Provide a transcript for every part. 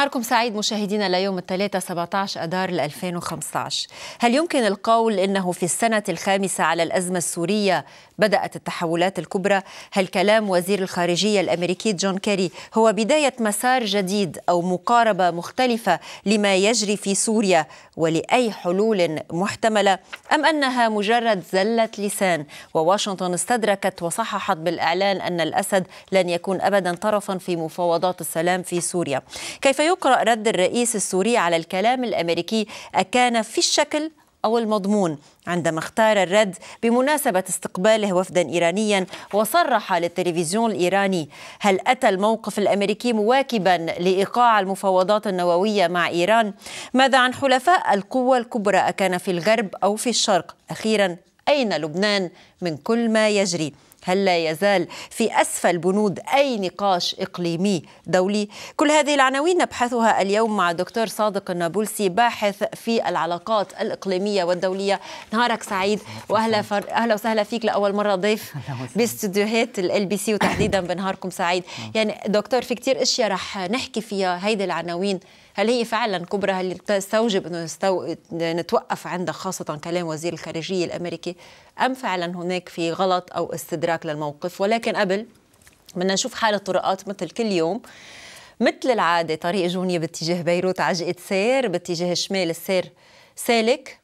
نهاركم سعيد مشاهدينا ليوم الثلاثاء 17 أدار 2015 هل يمكن القول أنه في السنة الخامسة على الأزمة السورية بدأت التحولات الكبرى؟ هل كلام وزير الخارجية الأمريكي جون كيري هو بداية مسار جديد أو مقاربة مختلفة لما يجري في سوريا ولأي حلول محتملة أم أنها مجرد زلة لسان وواشنطن استدركت وصححت بالإعلان أن الأسد لن يكون أبدا طرفا في مفاوضات السلام في سوريا كيف يقرا رد الرئيس السوري على الكلام الأمريكي أكان في الشكل أو المضمون عندما اختار الرد بمناسبة استقباله وفدا إيرانيا وصرح للتلفزيون الإيراني هل أتى الموقف الأمريكي مواكبا لإيقاع المفاوضات النووية مع إيران؟ ماذا عن حلفاء القوى الكبرى أكان في الغرب أو في الشرق؟ أخيرا أين لبنان من كل ما يجري؟ هل لا يزال في أسفل بنود أي نقاش إقليمي دولي؟ كل هذه العناوين نبحثها اليوم مع دكتور صادق النابلسي باحث في العلاقات الإقليمية والدولية نهارك سعيد وأهلا فر... أهلا وسهلا فيك لأول مرة ضيف باستديوهات ال بي سي وتحديدا بنهاركم سعيد نعم. يعني دكتور في كتير أشياء رح نحكي فيها هيدي العناوين هل هي فعلا كبرى هل تستوجب أن نستو... نتوقف عندها خاصة كلام وزير الخارجية الأمريكي أم فعلا هناك في غلط أو استدراك للموقف ولكن قبل بدنا نشوف حال الطرقات مثل كل يوم مثل العادة طريق جونية باتجاه بيروت عجقة سير باتجاه الشمال السير سالك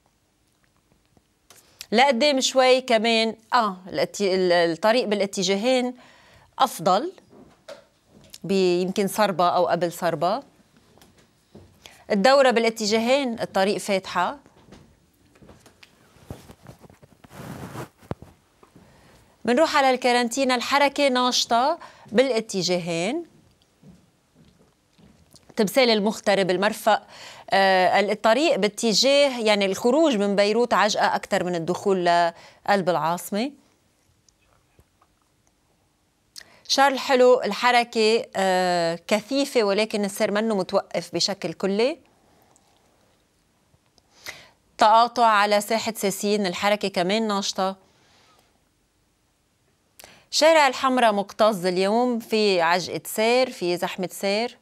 لقدام شوي كمان اه الطريق بالاتجاهين افضل يمكن صربة او قبل صربة الدورة بالاتجاهين الطريق فاتحة بنروح على الكارانتينا الحركة ناشطة بالاتجاهين تمثال المغترب المرفق آه الطريق باتجاه يعني الخروج من بيروت عجقة أكثر من الدخول لقلب العاصمة شارل حلو الحركة آه، كثيفة ولكن السير منه متوقف بشكل كلي تقاطع على ساحة ساسين الحركة كمان ناشطة شارع الحمراء مكتظ اليوم في عجقة سير في زحمة سير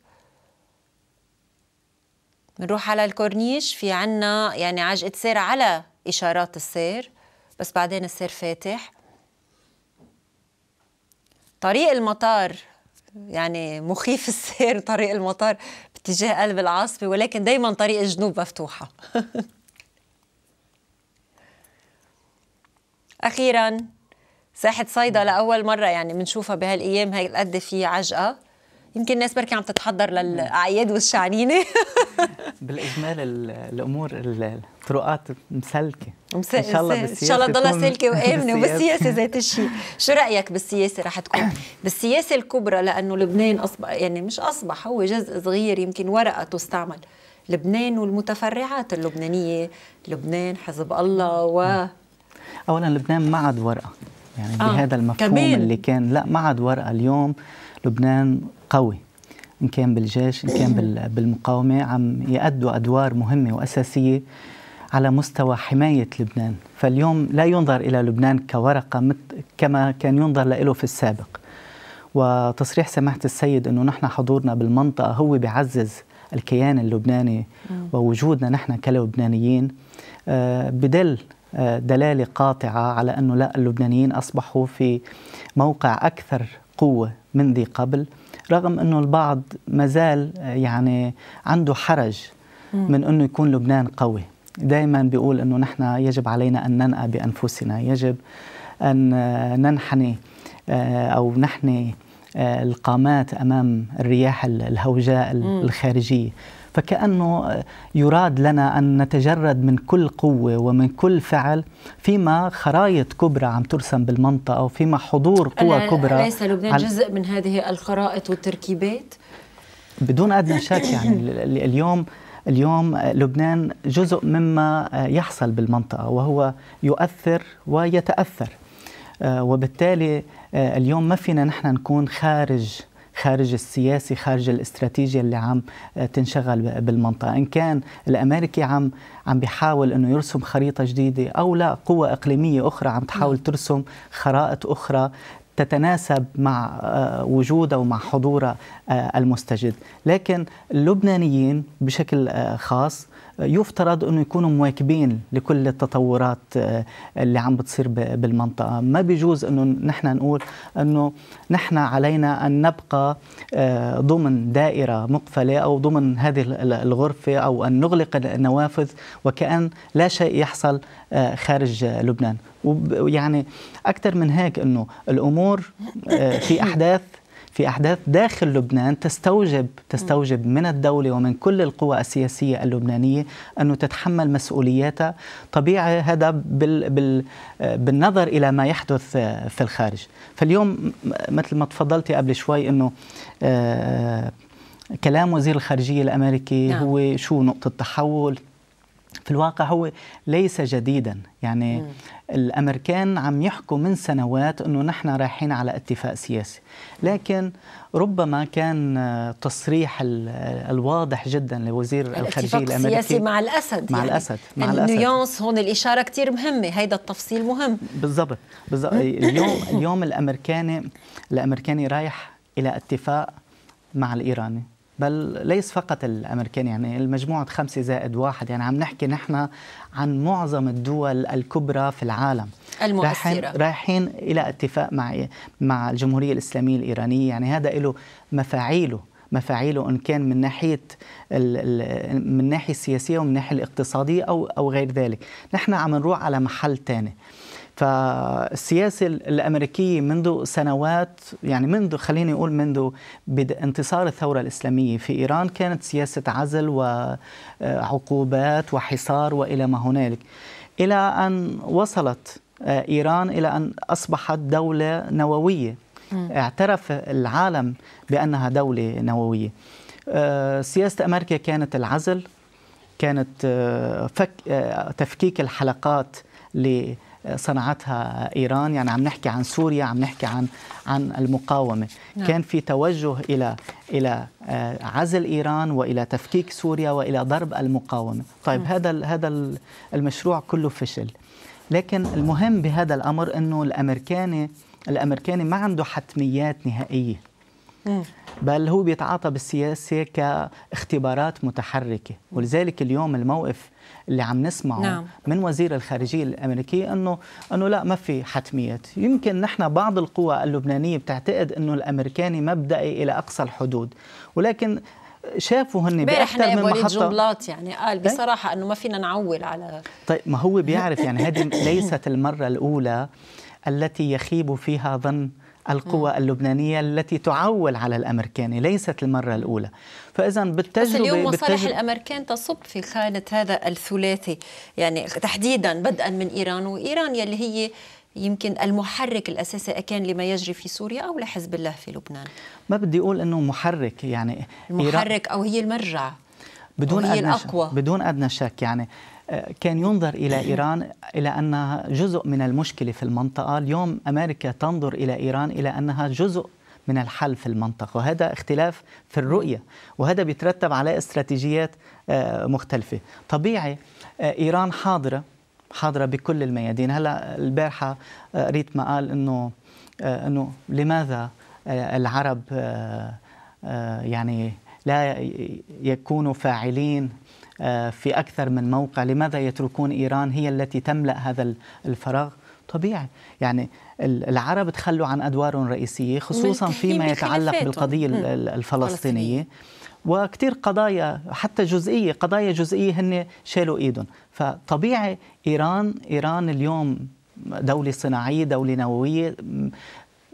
بنروح على الكورنيش في عنا يعني عجقة سير على إشارات السير بس بعدين السير فاتح طريق المطار يعني مخيف السير طريق المطار باتجاه قلب العاصمة ولكن دايما طريق الجنوب مفتوحة أخيرا ساحة صيدا لأول مرة يعني بنشوفها بهالأيام هي قد في عجقة يمكن الناس بركي عم تتحضر للأعياد والشعنينة بالإجمال الأمور طرقات مسلكه مس... ان شاء الله بالسياسه ان شاء الله تضلها سالكه وامنه وبالسياسه ذات الشيء شو رايك بالسياسه رح تكون بالسياسه الكبرى لانه لبنان اصبح يعني مش اصبح هو جزء صغير يمكن ورقه تستعمل لبنان والمتفرعات اللبنانيه لبنان حزب الله و اولا لبنان ما عاد ورقه يعني آه. بهذا المفهوم كمين. اللي كان لا ما عاد ورقه اليوم لبنان قوي ان كان بالجيش ان كان بالمقاومه عم يأدوا ادوار مهمه واساسيه على مستوى حماية لبنان فاليوم لا ينظر إلى لبنان كورقة كما كان ينظر له في السابق وتصريح سماحة السيد أنه نحن حضورنا بالمنطقة هو بيعزز الكيان اللبناني ووجودنا نحن كلبنانيين آه، بدل آه، دلالة قاطعة على أنه لا اللبنانيين أصبحوا في موقع أكثر قوة من ذي قبل رغم أنه البعض مازال آه، يعني عنده حرج من أنه يكون لبنان قوي دائما بيقول انه نحن يجب علينا ان ننأى بانفسنا، يجب ان ننحني آه، او نحني آه، القامات امام الرياح الهوجاء الخارجيه فكانه يراد لنا ان نتجرد من كل قوه ومن كل فعل فيما خرائط كبرى عم ترسم بالمنطقه وفيما حضور قوى كبرى ليس لبنان جزء من هذه الخرائط والتركيبات بدون ادنى شك يعني اليوم اليوم لبنان جزء مما يحصل بالمنطقة وهو يؤثر ويتأثر آه، وبالتالي آه، اليوم ما فينا نحن نكون خارج خارج السياسي خارج الاستراتيجية اللي عم آه، تنشغل بالمنطقة إن كان الأمريكي عم عم بيحاول أنه يرسم خريطة جديدة أو لا قوة إقليمية أخرى عم تحاول ترسم خرائط أخرى تتناسب مع آه، وجوده ومع حضوره آه، المستجد لكن اللبنانيين بشكل آه، خاص يفترض انه يكونوا مواكبين لكل التطورات آه، اللي عم بتصير بالمنطقه ما بيجوز انه نحن نقول انه نحن علينا ان نبقى آه، ضمن دائره مقفله او ضمن هذه الغرفه او ان نغلق النوافذ وكأن لا شيء يحصل آه، خارج لبنان ويعني اكثر من هيك انه الامور في احداث في أحداث داخل لبنان تستوجب تستوجب من الدولة ومن كل القوى السياسية اللبنانية أنه تتحمل مسؤولياتها طبيعي هذا بال بال بالنظر إلى ما يحدث في الخارج فاليوم مثل ما تفضلتي قبل شوي أنه آه، كلام وزير الخارجية الأمريكي نعم. هو شو نقطة تحول في الواقع هو ليس جديدا يعني الامريكان عم يحكوا من سنوات انه نحن رايحين على اتفاق سياسي لكن ربما كان تصريح الواضح جدا لوزير الخارجيه الامريكي السياسي مع الاسد مع يعني الاسد مع الاسد النيونس هون الاشاره كثير مهمه هيدا التفصيل مهم بالضبط بالضبط اليوم اليوم الامريكاني الامريكاني رايح الى اتفاق مع الايراني بل ليس فقط الامريكان يعني المجموعه خمسه زائد واحد يعني عم نحكي نحن عن معظم الدول الكبرى في العالم المؤثرة رايحين, رايحين إلى اتفاق مع مع الجمهورية الإسلامية الإيرانية يعني هذا له مفاعيله مفاعيله ان كان من ناحيه من الناحيه السياسيه ومن الناحيه الاقتصاديه او او غير ذلك، نحن عم نروح على محل ثاني، فالسياسة الأمريكية منذ سنوات يعني منذ خليني أقول منذ انتصار الثورة الإسلامية في إيران كانت سياسة عزل وعقوبات آه، وحصار وإلى ما هنالك إلى أن وصلت آه، إيران إلى أن أصبحت دولة نووية اعترف العالم بأنها دولة نووية آه، سياسة أمريكا كانت العزل كانت فك تفكيك الحلقات صنعتها ايران يعني عم نحكي عن سوريا عم نحكي عن عن المقاومه نعم. كان في توجه الى الى آه، عزل ايران والى تفكيك سوريا والى ضرب المقاومه طيب م. نعم. هذا هذا المشروع كله فشل لكن المهم بهذا الامر انه الامريكاني الامريكاني ما عنده حتميات نهائيه إيه. بل هو بيتعاطى بالسياسة كاختبارات متحركة ولذلك اليوم الموقف اللي عم نسمعه نعم. من وزير الخارجية الأمريكي أنه أنه لا ما في حتميات يمكن نحن بعض القوى اللبنانية بتعتقد أنه الأمريكاني مبدئي إلى أقصى الحدود ولكن شافوا هن باكثر من محطه جنبلاط يعني قال إيه؟ بصراحه انه ما فينا نعول على طيب ما هو بيعرف يعني هذه ليست المره الاولى التي يخيب فيها ظن القوى اللبنانية التي تعول على الأمريكان ليست المرة الأولى فإذا بالتجربة بس اليوم مصالح بالتجربة الأمريكان تصب في خانة هذا الثلاثي يعني تحديدا بدءا من إيران وإيران يلي هي يمكن المحرك الاساسي أكان لما يجري في سوريا او لحزب الله في لبنان ما بدي اقول انه محرك يعني المحرك او هي المرجع بدون أدنى الأقوى. بدون ادنى شك يعني آه، كان ينظر إلى إيران إلى أنها جزء من المشكلة في المنطقة اليوم أمريكا تنظر إلى إيران إلى أنها جزء من الحل في المنطقة وهذا اختلاف في الرؤية وهذا بيترتب على استراتيجيات آه، مختلفة طبيعي آه، إيران حاضرة حاضرة بكل الميادين هلا البارحة قريت قال إنه إنه لماذا العرب يعني لا يكونوا فاعلين آه، في أكثر من موقع لماذا يتركون إيران هي التي تملأ هذا الفراغ طبيعي يعني العرب تخلوا عن أدوارهم الرئيسية خصوصا فيما يتعلق بالقضية الفلسطينية وكثير قضايا حتى جزئية قضايا جزئية هن شالوا إيدهم فطبيعي إيران إيران اليوم دولة صناعية دولة نووية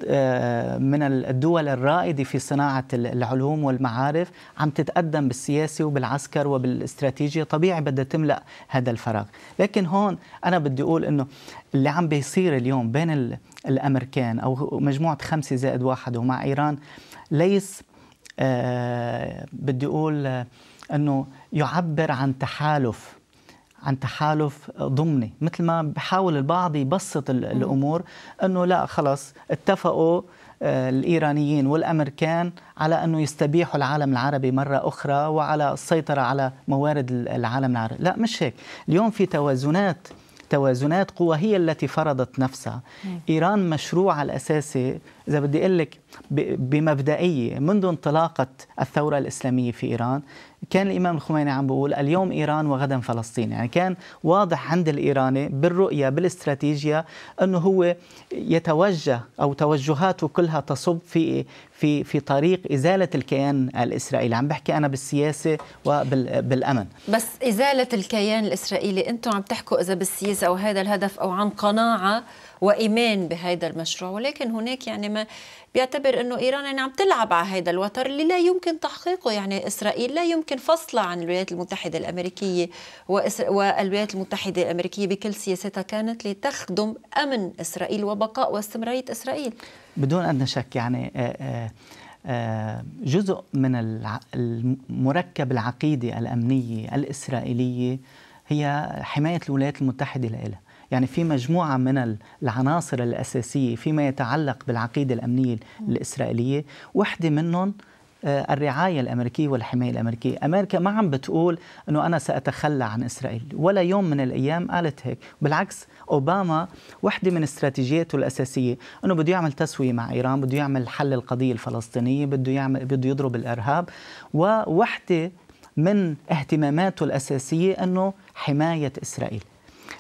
آه، من الدول الرائدة في صناعة العلوم والمعارف عم تتقدم بالسياسة وبالعسكر وبالاستراتيجية طبيعي بدها تملأ هذا الفراغ لكن هون أنا بدي أقول أنه اللي عم بيصير اليوم بين الأمريكان أو مجموعة خمسة زائد واحد ومع إيران ليس آه، بدي أقول آه، أنه يعبر عن تحالف عن تحالف ضمني مثل ما بحاول البعض يبسط الامور انه لا خلص اتفقوا آه، الايرانيين والامريكان على انه يستبيحوا العالم العربي مره اخرى وعلى السيطره على موارد العالم العربي لا مش هيك اليوم في توازنات توازنات قوى هي التي فرضت نفسها ايران مشروعها الاساسي إذا بدي أقول لك بمبدئية منذ انطلاقة الثورة الإسلامية في إيران كان الإمام الخميني عم بيقول اليوم إيران وغدا فلسطين يعني كان واضح عند الإيراني بالرؤية بالاستراتيجية أنه هو يتوجه أو توجهاته كلها تصب في في في طريق إزالة الكيان الإسرائيلي عم بحكي أنا بالسياسة وبالأمن بس إزالة الكيان الإسرائيلي أنتم عم تحكوا إذا بالسياسة أو هذا الهدف أو عن قناعة وايمان بهذا المشروع ولكن هناك يعني ما بيعتبر انه ايران يعني عم تلعب على هذا الوتر اللي لا يمكن تحقيقه يعني اسرائيل لا يمكن فصلها عن الولايات المتحده الامريكيه وإسر... والولايات المتحده الامريكيه بكل سياستها كانت لتخدم امن اسرائيل وبقاء واستمراريه اسرائيل بدون ادنى شك يعني آه، آه، آه، جزء من المركب العقيدة الأمنية الإسرائيلية هي حماية الولايات المتحدة لها يعني في مجموعة من العناصر الأساسية فيما يتعلق بالعقيدة الأمنية الإسرائيلية وحدة منهم آه، الرعاية الأمريكية والحماية الأمريكية أمريكا ما عم بتقول أنه أنا سأتخلى عن إسرائيل ولا يوم من الأيام قالت هيك بالعكس أوباما واحدة من استراتيجياته الأساسية أنه بده يعمل تسوية مع إيران بده يعمل حل القضية الفلسطينية بده, يعمل بده يضرب الإرهاب ووحدة من اهتماماته الأساسية أنه حماية إسرائيل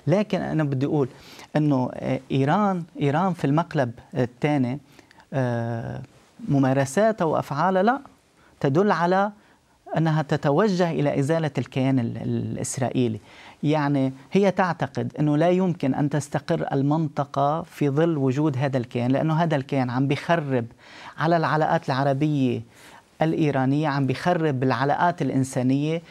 لكن انا بدي اقول انه آه، ايران ايران في المقلب الثاني آه، ممارساتها وافعالها لا تدل على انها تتوجه الى ازاله الكيان الاسرائيلي يعني هي تعتقد انه لا يمكن ان تستقر المنطقه في ظل وجود هذا الكيان لانه هذا الكيان عم بخرب على العلاقات العربيه الايرانيه عم بخرب العلاقات الانسانيه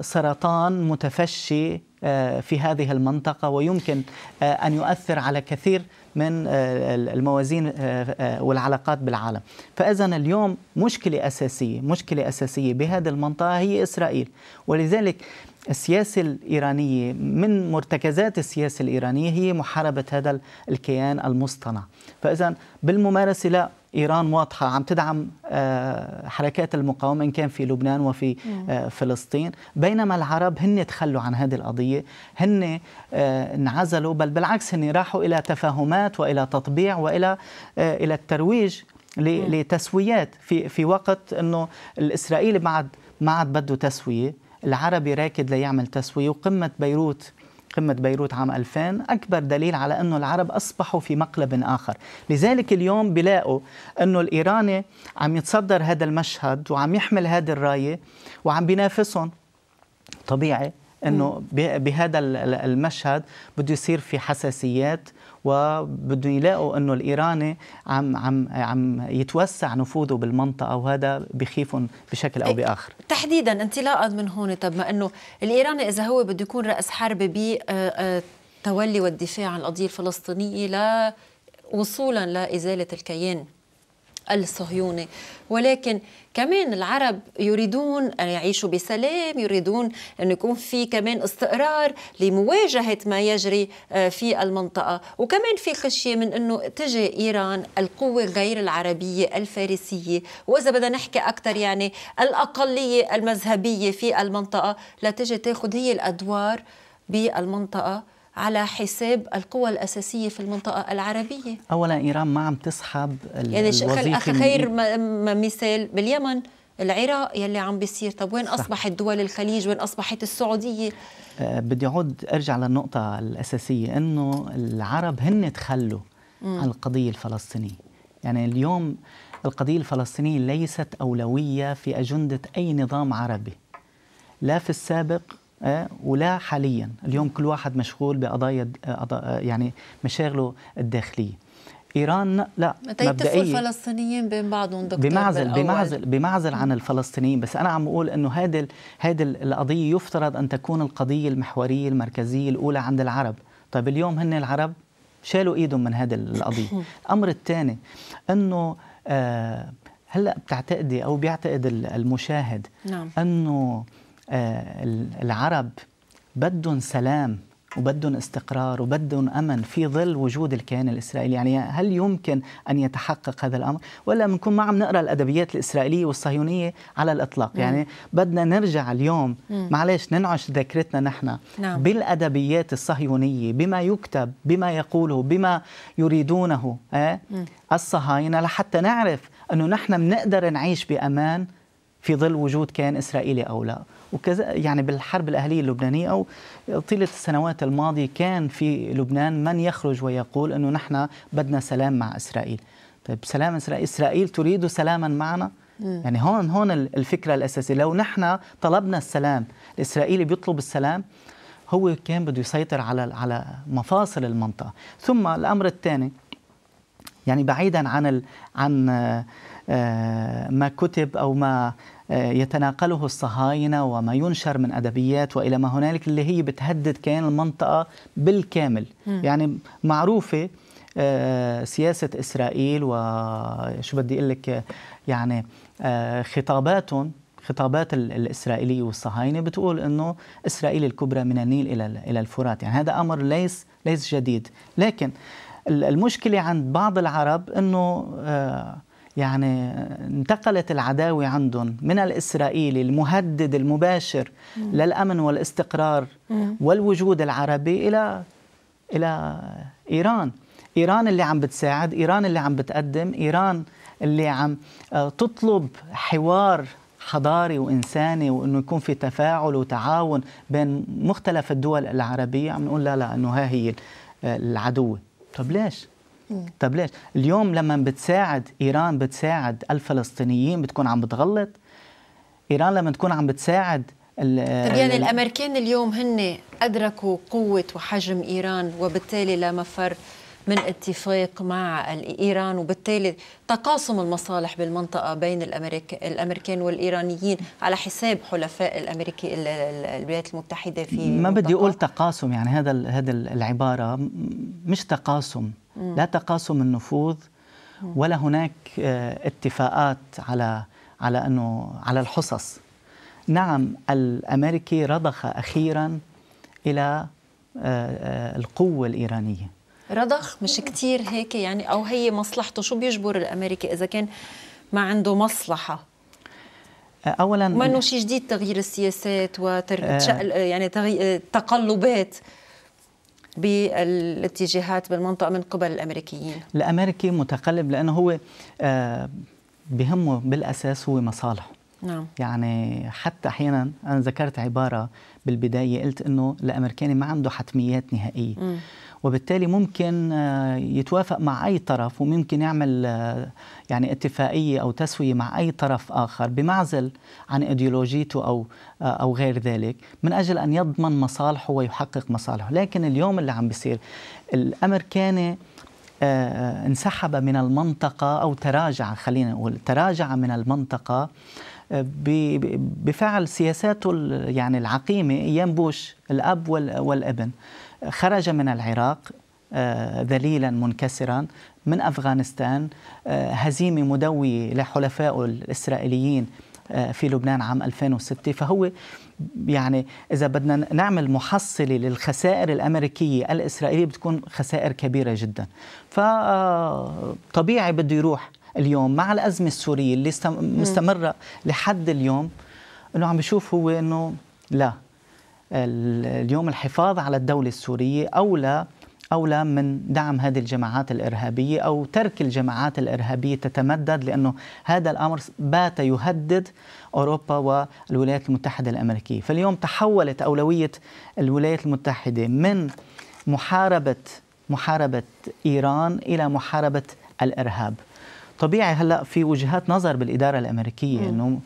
سرطان متفشي آه، في هذه المنطقة ويمكن آه، أن يؤثر على كثير من آه، الموازين والعلاقات بالعالم فإذا اليوم مشكلة أساسية مشكلة أساسية بهذه المنطقة هي إسرائيل ولذلك السياسة الإيرانية من مرتكزات السياسة الإيرانية هي محاربة هذا الكيان المصطنع فإذا بالممارسة لا إيران واضحة عم تدعم آه، حركات المقاومة إن كان في لبنان وفي آه، فلسطين بينما العرب هن تخلوا عن هذه القضية هن آه، انعزلوا بل بالعكس هن راحوا إلى تفاهمات وإلى تطبيع وإلى إلى الترويج لتسويات في في وقت انه الاسرائيلي بعد ما عاد بده تسويه العربي راكد ليعمل تسويه وقمه بيروت قمة بيروت عام 2000 أكبر دليل على أنه العرب أصبحوا في مقلب آخر لذلك اليوم بلاقوا أنه الإيراني عم يتصدر هذا المشهد وعم يحمل هذه الراية وعم بينافسهم طبيعي أنه بهذا المشهد بده يصير في حساسيات وبدهم يلاقوا انه الايراني عم عم عم يتوسع نفوذه بالمنطقه وهذا بخيفهم بشكل او إيه، باخر تحديدا انطلاقا من هون طب ما انه الايراني اذا هو بده يكون راس حرب بالتولي آه، آه، والدفاع عن القضيه الفلسطينيه لا وصولا لازاله الكيان الصهيوني ولكن كمان العرب يريدون أن يعيشوا بسلام يريدون أن يكون في كمان استقرار لمواجهة ما يجري آه، في المنطقة وكمان في خشية من أنه تجي إيران القوة غير العربية الفارسية وإذا بدنا نحكي أكثر يعني الأقلية المذهبية في المنطقة لتجي تاخذ هي الأدوار بالمنطقة على حساب القوى الأساسية في المنطقة العربية أولا إيران ما عم تسحب يعني الوظيفة يعني خير مثال باليمن العراق يلي عم بيصير طب وين صح. أصبحت دول الخليج وين أصبحت السعودية آه، بدي أعود أرجع للنقطة الأساسية أنه العرب هن تخلوا عن القضية الفلسطينية يعني اليوم القضية الفلسطينية ليست أولوية في أجندة أي نظام عربي لا في السابق آه، ولا حاليا اليوم كل واحد مشغول بقضايا آه، آه، يعني مشاغله الداخليه ايران لا مبدئيا الفلسطينيين بين بعضهم دكتور بمعزل بالأول. بمعزل بمعزل عن الفلسطينيين بس انا عم اقول انه هذه هذه القضيه يفترض ان تكون القضيه المحوريه المركزيه الاولى عند العرب طيب اليوم هن العرب شالوا ايدهم من هذه القضيه الامر الثاني انه آه هلا بتعتقدي او بيعتقد المشاهد نعم. انه آه، العرب بدهم سلام وبدهم استقرار وبدهم امن في ظل وجود الكيان الاسرائيلي، يعني هل يمكن ان يتحقق هذا الامر؟ ولا بنكون ما عم نقرا الادبيات الاسرائيليه والصهيونيه على الاطلاق، يعني بدنا نرجع اليوم معلش ننعش ذاكرتنا نحن نعم. بالادبيات الصهيونيه بما يكتب، بما يقوله، بما يريدونه آه؟ الصهاينه لحتى نعرف انه نحن بنقدر نعيش بامان في ظل وجود كيان اسرائيلي او لا. وكذا يعني بالحرب الأهلية اللبنانية أو طيلة السنوات الماضية كان في لبنان من يخرج ويقول أنه نحن بدنا سلام مع إسرائيل طيب سلام إسرائيل إسرائيل تريد سلاما معنا يعني هون هون الفكرة الأساسية لو نحن طلبنا السلام الإسرائيلي بيطلب السلام هو كان بده يسيطر على على مفاصل المنطقة ثم الأمر الثاني يعني بعيدا عن ال... عن آه، ما كتب او ما آه، يتناقله الصهاينة وما ينشر من أدبيات وإلى ما هنالك اللي هي بتهدد كيان المنطقة بالكامل م. يعني معروفة آه، سياسة إسرائيل وشو بدي أقول لك يعني آه، خطاباتهم خطابات الإسرائيلية والصهاينة بتقول أنه إسرائيل الكبرى من النيل إلى إلى الفرات يعني هذا أمر ليس ليس جديد لكن المشكلة عند بعض العرب أنه يعني انتقلت العداوة عندهم من الإسرائيلي المهدد المباشر مم. للأمن والاستقرار مم. والوجود العربي إلى إلى إيران إيران اللي عم بتساعد إيران اللي عم بتقدم إيران اللي عم آه، تطلب حوار حضاري وإنساني وأنه يكون في تفاعل وتعاون بين مختلف الدول العربية عم نقول لا لا أنه ها هي آه، العدوة طب ليش؟ طب ليش اليوم لما بتساعد ايران بتساعد الفلسطينيين بتكون عم بتغلط ايران لما تكون عم بتساعد طب يعني الامريكان اليوم هن ادركوا قوه وحجم ايران وبالتالي لا مفر من اتفاق مع ايران وبالتالي تقاسم المصالح بالمنطقه بين الامريك الامريكان والايرانيين على حساب حلفاء الامريكي الولايات المتحده في ما بدي اقول تقاسم يعني هذا هذا العباره مش تقاسم لا تقاسم النفوذ ولا هناك آه، اتفاقات على على انه على الحصص نعم الامريكي رضخ اخيرا الى آه، آه، القوه الايرانيه رضخ مش كتير هيك يعني او هي مصلحته شو بيجبر الامريكي اذا كان ما عنده مصلحه اولا ما انه شيء جديد تغيير السياسات وتر... آه يعني تغي... تقلبات بالاتجاهات بالمنطقه من قبل الامريكيين؟ الامريكي متقلب لانه هو آه، بهمه بالاساس هو مصالحه نعم. يعني حتى احيانا انا ذكرت عباره بالبدايه قلت انه الامريكاني ما عنده حتميات نهائيه مم. وبالتالي ممكن آه، يتوافق مع أي طرف وممكن يعمل آه، يعني اتفاقية أو تسوية مع أي طرف آخر بمعزل عن إيديولوجيته أو آه، أو غير ذلك من أجل أن يضمن مصالحه ويحقق مصالحه لكن اليوم اللي عم بيصير الأمريكاني انسحب من المنطقة أو تراجع خلينا نقول تراجع من المنطقة بفعل سياساته يعني العقيمة أيام بوش الأب والابن خرج من العراق آه، ذليلا منكسرا من أفغانستان آه، هزيمة مدوية لحلفائه الإسرائيليين آه، في لبنان عام 2006 فهو يعني إذا بدنا نعمل محصلة للخسائر الأمريكية الإسرائيلية بتكون خسائر كبيرة جدا فطبيعي بده يروح اليوم مع الأزمة السورية اللي مستمرة لحد اليوم أنه عم بشوف هو أنه لا اليوم الحفاظ على الدولة السورية أولى أولى من دعم هذه الجماعات الإرهابية أو ترك الجماعات الإرهابية تتمدد لأنه هذا الأمر بات يهدد أوروبا والولايات المتحدة الأمريكية فاليوم تحولت أولوية الولايات المتحدة من محاربة محاربة إيران إلى محاربة الإرهاب طبيعي هلأ في وجهات نظر بالإدارة الأمريكية أنه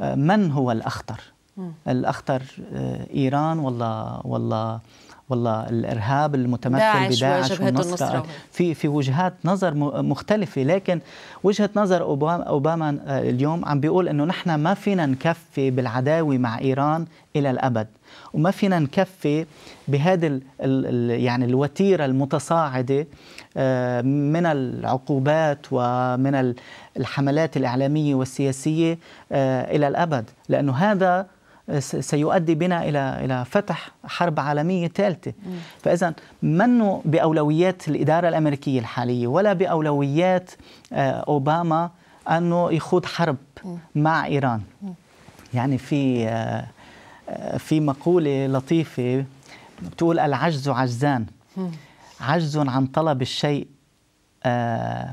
آه، من هو الأخطر الاخطر آه، ايران والله والله والله الارهاب المتمثل بداعش والنصره في في وجهات نظر مختلفه لكن وجهه نظر اوباما, أوباما آه، اليوم عم بيقول انه نحن ما فينا نكفي بالعداوه مع ايران الى الابد وما فينا نكفي بهذه يعني الوتيره المتصاعده آه، من العقوبات ومن الحملات الاعلاميه والسياسيه الى الابد لانه هذا سيؤدي بنا الى الى فتح حرب عالميه ثالثه فاذا منه باولويات الاداره الامريكيه الحاليه ولا باولويات آه، اوباما انه يخوض حرب مع ايران يعني في آه، في مقوله لطيفه بتقول العجز عجزان عجز عن طلب الشيء آه،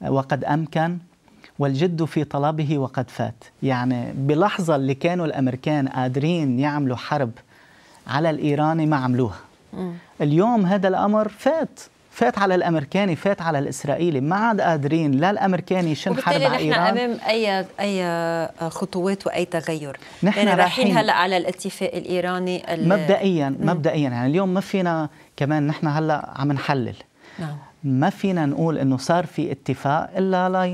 وقد امكن والجد في طلبه وقد فات يعني بلحظة اللي كانوا الأمريكان قادرين يعملوا حرب على الإيراني ما عملوها م. اليوم هذا الأمر فات فات على الامريكاني فات على الاسرائيلي ما عاد قادرين لا الامريكاني يشن حرب على ايران نحن امام اي اي خطوات واي تغير نحن يعني رايحين هلا على الاتفاق الايراني مبدئيا مبدئيا يعني اليوم ما فينا كمان نحن هلا عم نحلل نعم ما فينا نقول انه صار في اتفاق الا لا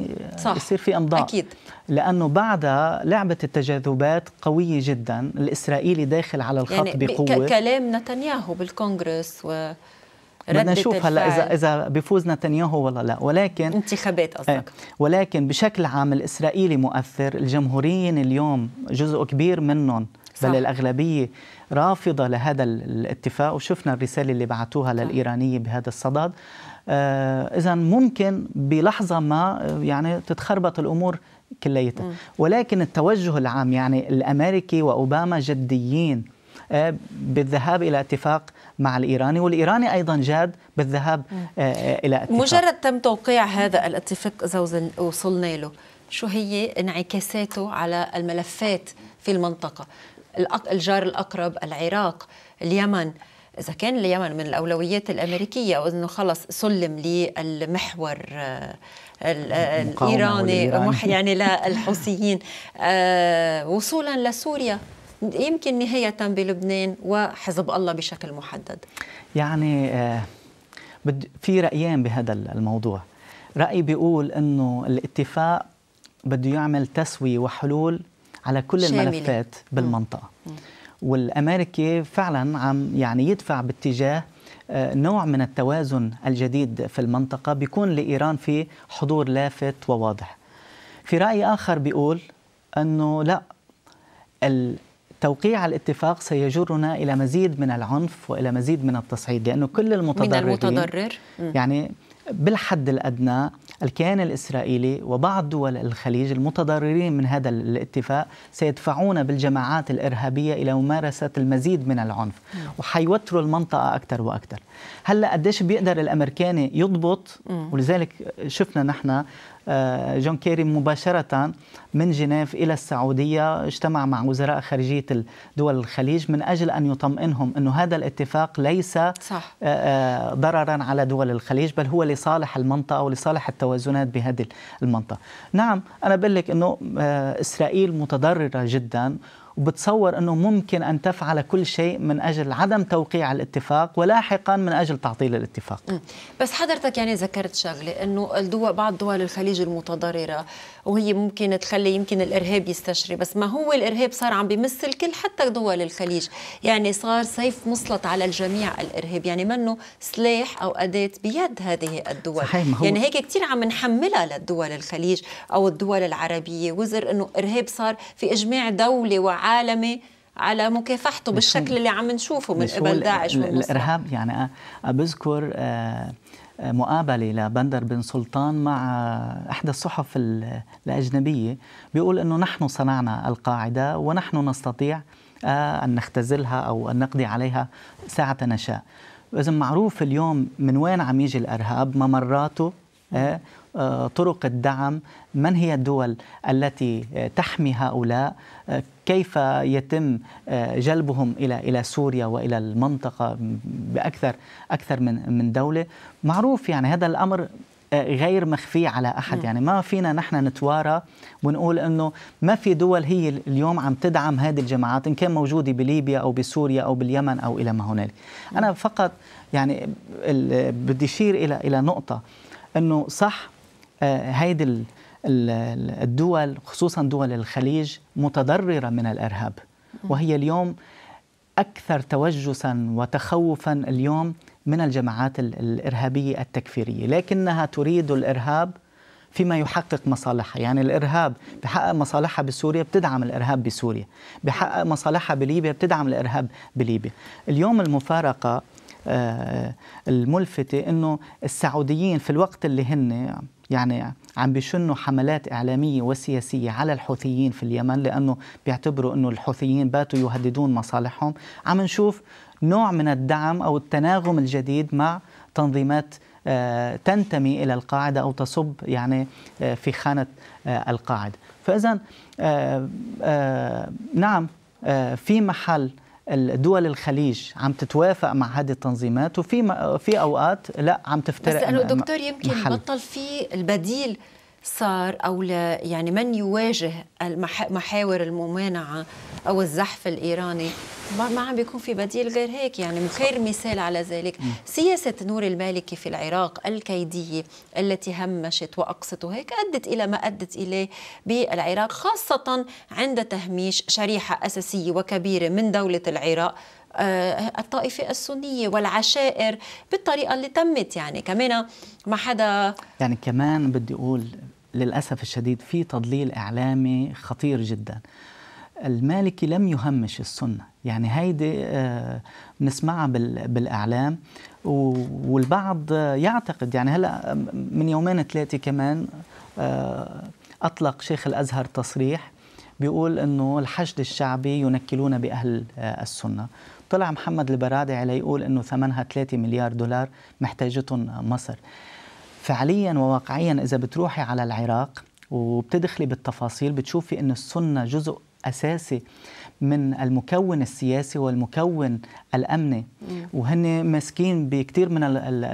يصير في امضاء اكيد لانه بعدها لعبه التجاذبات قويه جدا الاسرائيلي داخل على الخط يعني بقوه كلام نتنياهو بالكونغرس و بدنا نشوف هلا اذا اذا بفوز نتنياهو ولا لا ولكن انتخابات إيه. قصدك ولكن بشكل عام الاسرائيلي مؤثر الجمهوريين اليوم جزء كبير منهم صح. بل الأغلبية رافضة لهذا الاتفاق وشفنا الرسالة اللي بعتوها للإيرانية بهذا الصدد آه، اذا ممكن بلحظه ما آه، يعني تتخربط الامور كليتها ولكن التوجه العام يعني الامريكي واوباما جديين آه، بالذهاب الى اتفاق مع الايراني والايراني ايضا جاد بالذهاب الى اتفاق مجرد تم توقيع هذا الاتفاق اذا وصلنا له شو هي انعكاساته على الملفات في المنطقه الجار الاقرب العراق اليمن إذا كان اليمن من الأولويات الأمريكية أو أنه خلص سلم للمحور آه، آه، الإيراني يعني للحوثيين آه، وصولا لسوريا يمكن نهاية بلبنان وحزب الله بشكل محدد يعني في رأيين بهذا الموضوع رأي بيقول أنه الاتفاق بده يعمل تسوية وحلول على كل شاملة. الملفات بالمنطقة م. والامريكي فعلا عم يعني يدفع باتجاه آه، نوع من التوازن الجديد في المنطقه بيكون لايران في حضور لافت وواضح. في راي اخر بيقول انه لا توقيع الاتفاق سيجرنا الى مزيد من العنف والى مزيد من التصعيد لانه كل المتضررين من المتضرر يعني بالحد الأدنى الكيان الإسرائيلي وبعض دول الخليج المتضررين من هذا الاتفاق سيدفعون بالجماعات الإرهابية إلى ممارسة المزيد من العنف وحيوتروا المنطقة أكثر وأكثر هلأ قديش بيقدر الأمريكاني يضبط ولذلك شفنا نحن آه، جون كيري مباشرة من جنيف إلى السعودية اجتمع مع وزراء خارجية دول الخليج من أجل أن يطمئنهم أن هذا الاتفاق ليس آه، صح. آه، ضررا على دول الخليج بل هو لصالح المنطقة ولصالح التوازنات بهذه المنطقة نعم أنا بقول لك أنه إسرائيل متضررة جدا وبتصور أنه ممكن أن تفعل كل شيء من أجل عدم توقيع الاتفاق ولاحقا من أجل تعطيل الاتفاق بس حضرتك يعني ذكرت شغلة أنه الدول بعض دول الخليج المتضررة وهي ممكن تخلي يمكن الارهاب يستشري بس ما هو الارهاب صار عم بيمس الكل حتى دول الخليج يعني صار سيف مسلط على الجميع الارهاب يعني منه سلاح او اداه بيد هذه الدول صحيح ما هو يعني هيك كثير عم نحملها للدول الخليج او الدول العربيه وزر انه ارهاب صار في اجماع دولي وعالمي على مكافحته بالشكل اللي عم نشوفه من قبل داعش والمصر. الارهاب يعني بذكر آه مقابلة لبندر بن سلطان مع إحدى الصحف الأجنبية بيقول أنه نحن صنعنا القاعدة ونحن نستطيع آه، أن نختزلها أو أن نقضي عليها ساعة نشاء إذا معروف اليوم من وين عم يجي الإرهاب ممراته آه، طرق الدعم من هي الدول التي تحمي هؤلاء آه، كيف يتم آه، جلبهم الى الى سوريا والى المنطقه باكثر اكثر من من دوله معروف يعني هذا الامر غير مخفي على احد نعم. يعني ما فينا نحن نتوارى ونقول انه ما في دول هي اليوم عم تدعم هذه الجماعات ان كان موجوده بليبيا او بسوريا او باليمن او الى ما هنالك انا نعم. فقط يعني بدي اشير الى الى نقطه انه صح آه، هيدي الدول خصوصا دول الخليج متضررة من الإرهاب وهي اليوم أكثر توجسا وتخوفا اليوم من الجماعات الإرهابية التكفيرية لكنها تريد الإرهاب فيما يحقق مصالحها يعني الإرهاب بحقق مصالحها بسوريا بتدعم الإرهاب بسوريا بحقق مصالحها بليبيا بتدعم الإرهاب بليبيا اليوم المفارقة آه، الملفتة أنه السعوديين في الوقت اللي هن يعني عم بيشنوا حملات إعلامية وسياسية على الحوثيين في اليمن لأنه بيعتبروا أنه الحوثيين باتوا يهددون مصالحهم عم نشوف نوع من الدعم أو التناغم الجديد مع تنظيمات آه، تنتمي إلى القاعدة أو تصب يعني آه، في خانة آه، القاعدة فإذا نعم في محل الدول الخليج عم تتوافق مع هذه التنظيمات وفي في اوقات لا عم تفترق بس لانه دكتور يمكن محل. بطل في البديل صار او ل يعني من يواجه محاور الممانعه او الزحف الايراني ما عم بيكون في بديل غير هيك يعني خير مثال على ذلك سياسه نور المالكي في العراق الكيديه التي همشت واقصت وهيك ادت الى ما ادت اليه بالعراق خاصه عند تهميش شريحه اساسيه وكبيره من دوله العراق آه، الطائفة السنية والعشائر بالطريقة اللي تمت يعني كمان ما حدا يعني كمان بدي أقول للأسف الشديد في تضليل إعلامي خطير جدا المالكي لم يهمش السنة يعني هيدي آه، بنسمعها بالإعلام والبعض يعتقد يعني هلأ من يومين ثلاثة كمان آه، أطلق شيخ الأزهر تصريح بيقول أنه الحشد الشعبي ينكلون بأهل آه، السنة طلع محمد البرادعي ليقول أنه ثمنها 3 مليار دولار محتاجتهم مصر فعليا وواقعيا إذا بتروحي على العراق وبتدخلي بالتفاصيل بتشوفي أن السنة جزء أساسي من المكون السياسي والمكون الأمني وهن ماسكين بكثير من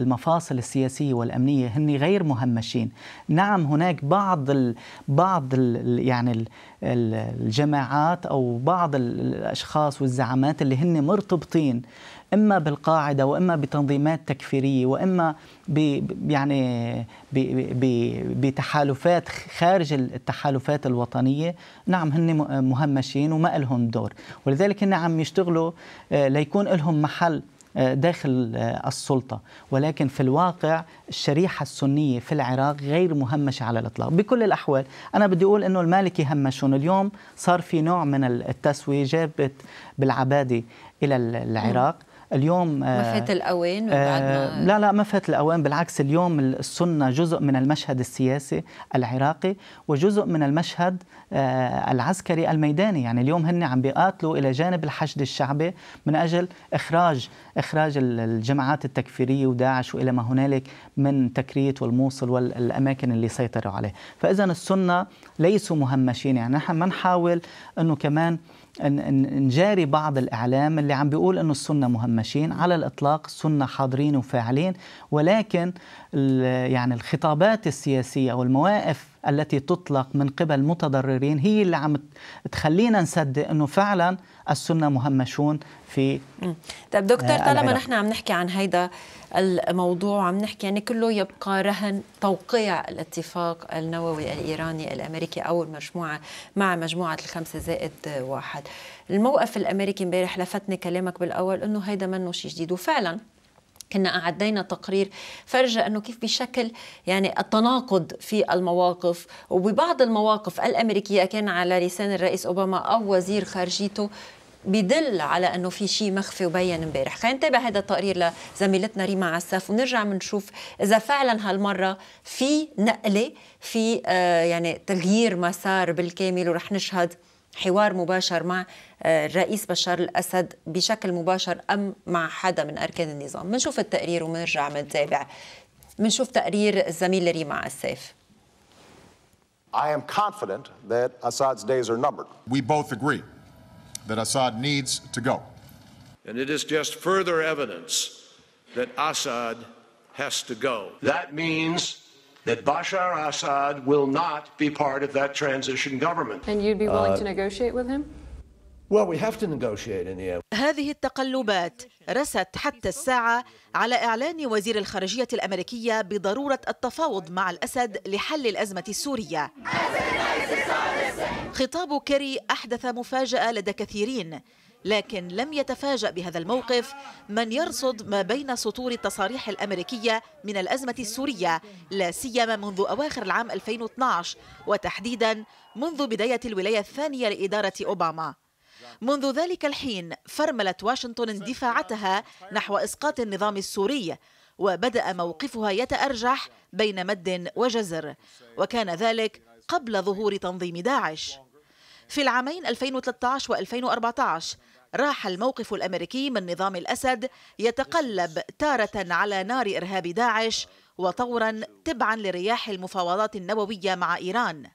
المفاصل السياسية والأمنية هن غير مهمشين نعم هناك بعض الـ بعض الـ يعني الـ الجماعات أو بعض الأشخاص والزعامات اللي هن مرتبطين اما بالقاعده واما بتنظيمات تكفيريه واما ب يعني بتحالفات خارج التحالفات الوطنيه نعم هن مهمشين وما لهم دور ولذلك هن عم يشتغلوا آه، ليكون لهم محل آه، داخل آه، السلطه ولكن في الواقع الشريحه السنيه في العراق غير مهمشه على الاطلاق بكل الاحوال انا بدي اقول انه المالكي همشون اليوم صار في نوع من التسويه جابت بالعبادي الى العراق م. اليوم آه، ما فات الاوان آه، ما لا لا ما فات الاوان بالعكس اليوم السنه جزء من المشهد السياسي العراقي وجزء من المشهد آه، العسكري الميداني يعني اليوم هن عم بيقاتلوا الى جانب الحشد الشعبي من اجل اخراج اخراج الجماعات التكفيريه وداعش والى ما هنالك من تكريت والموصل والاماكن اللي سيطروا عليه فاذا السنه ليسوا مهمشين يعني نحن ما نحاول انه كمان نجاري بعض الإعلام اللي عم بيقول أنه السنة مهمشين على الإطلاق السنة حاضرين وفاعلين ولكن يعني الخطابات السياسية والمواقف التي تطلق من قبل متضررين هي اللي عم تخلينا نصدق أنه فعلا السنه مهمشون في طيب دكتور آه، طالما نحن عم نحكي عن هيدا الموضوع عم نحكي يعني كله يبقى رهن توقيع الاتفاق النووي الايراني الامريكي او المجموعه مع مجموعه الخمسه زائد واحد الموقف الامريكي امبارح لفتني كلامك بالاول انه هيدا منه شيء جديد وفعلا كنا أعدينا تقرير فرج أنه كيف بشكل يعني التناقض في المواقف وببعض المواقف الأمريكية كان على لسان الرئيس أوباما أو وزير خارجيته بدل على انه في شيء مخفي وبين امبارح خلينا نتابع هذا التقرير لزميلتنا ريما عساف ونرجع بنشوف اذا فعلا هالمره في نقله في آه، يعني تغيير مسار بالكامل ورح نشهد حوار مباشر مع آه، الرئيس بشار الأسد بشكل مباشر أم مع حدا من أركان النظام بنشوف التقرير وبنرجع بنتابع بنشوف تقرير الزميل ريما عساف I am confident that Assad's days are numbered. We both agree that Assad needs to go. And it is just further evidence that Assad has to go. That means that Bashar Assad will not be part of that transition government. And you'd be willing uh, to negotiate with him? Well, we have to negotiate in the end. هذه التقلبات رست حتى الساعة على إعلان وزير الخارجية الأمريكية بضرورة التفاوض مع الأسد لحل الأزمة السورية. خطاب كيري أحدث مفاجأة لدى كثيرين لكن لم يتفاجأ بهذا الموقف من يرصد ما بين سطور التصاريح الأمريكية من الأزمة السورية لا سيما منذ أواخر العام 2012 وتحديدا منذ بداية الولاية الثانية لإدارة أوباما منذ ذلك الحين فرملت واشنطن اندفاعتها نحو إسقاط النظام السوري وبدأ موقفها يتأرجح بين مد وجزر وكان ذلك قبل ظهور تنظيم داعش في العامين 2013 و2014 راح الموقف الأمريكي من نظام الأسد يتقلب تارة على نار إرهاب داعش وطورا تبعا لرياح المفاوضات النووية مع إيران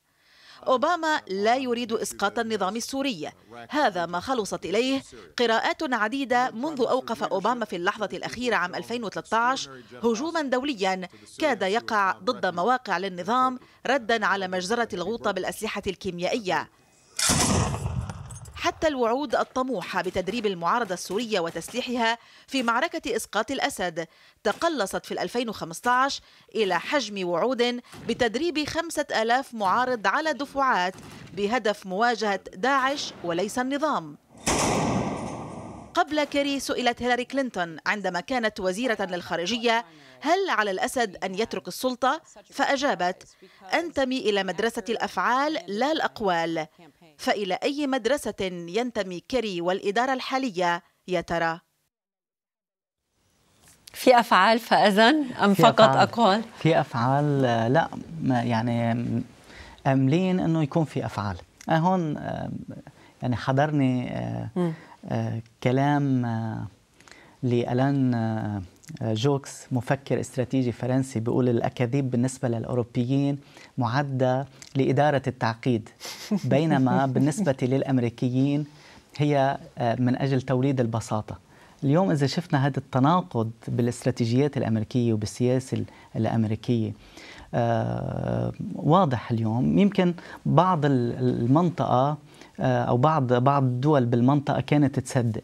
أوباما لا يريد إسقاط النظام السوري هذا ما خلصت إليه قراءات عديدة منذ أوقف أوباما في اللحظة الأخيرة عام 2013 هجوما دوليا كاد يقع ضد مواقع للنظام ردا على مجزرة الغوطة بالأسلحة الكيميائية حتى الوعود الطموحة بتدريب المعارضة السورية وتسليحها في معركة إسقاط الأسد تقلصت في 2015 إلى حجم وعود بتدريب 5000 معارض على دفعات بهدف مواجهة داعش وليس النظام قبل كيري سئلت هيلاري كلينتون عندما كانت وزيرة للخارجية هل على الأسد أن يترك السلطة؟ فأجابت أنتمي إلى مدرسة الأفعال لا الأقوال فإلى أي مدرسة ينتمي كيري والإدارة الحالية يا ترى؟ في أفعال فأذن أم فقط أفعال. أقوال؟ في أفعال لا يعني أملين أنه يكون في أفعال هون يعني حضرني آه، آه، كلام آه، لألان آه، جوكس مفكر استراتيجي فرنسي بيقول الأكاذيب بالنسبة للأوروبيين معده لإدارة التعقيد بينما بالنسبة للأمريكيين هي آه، من أجل توليد البساطة اليوم إذا شفنا هذا التناقض بالاستراتيجيات الأمريكية وبالسياسة الأمريكية آه، واضح اليوم يمكن بعض المنطقة أو بعض بعض الدول بالمنطقة كانت تصدق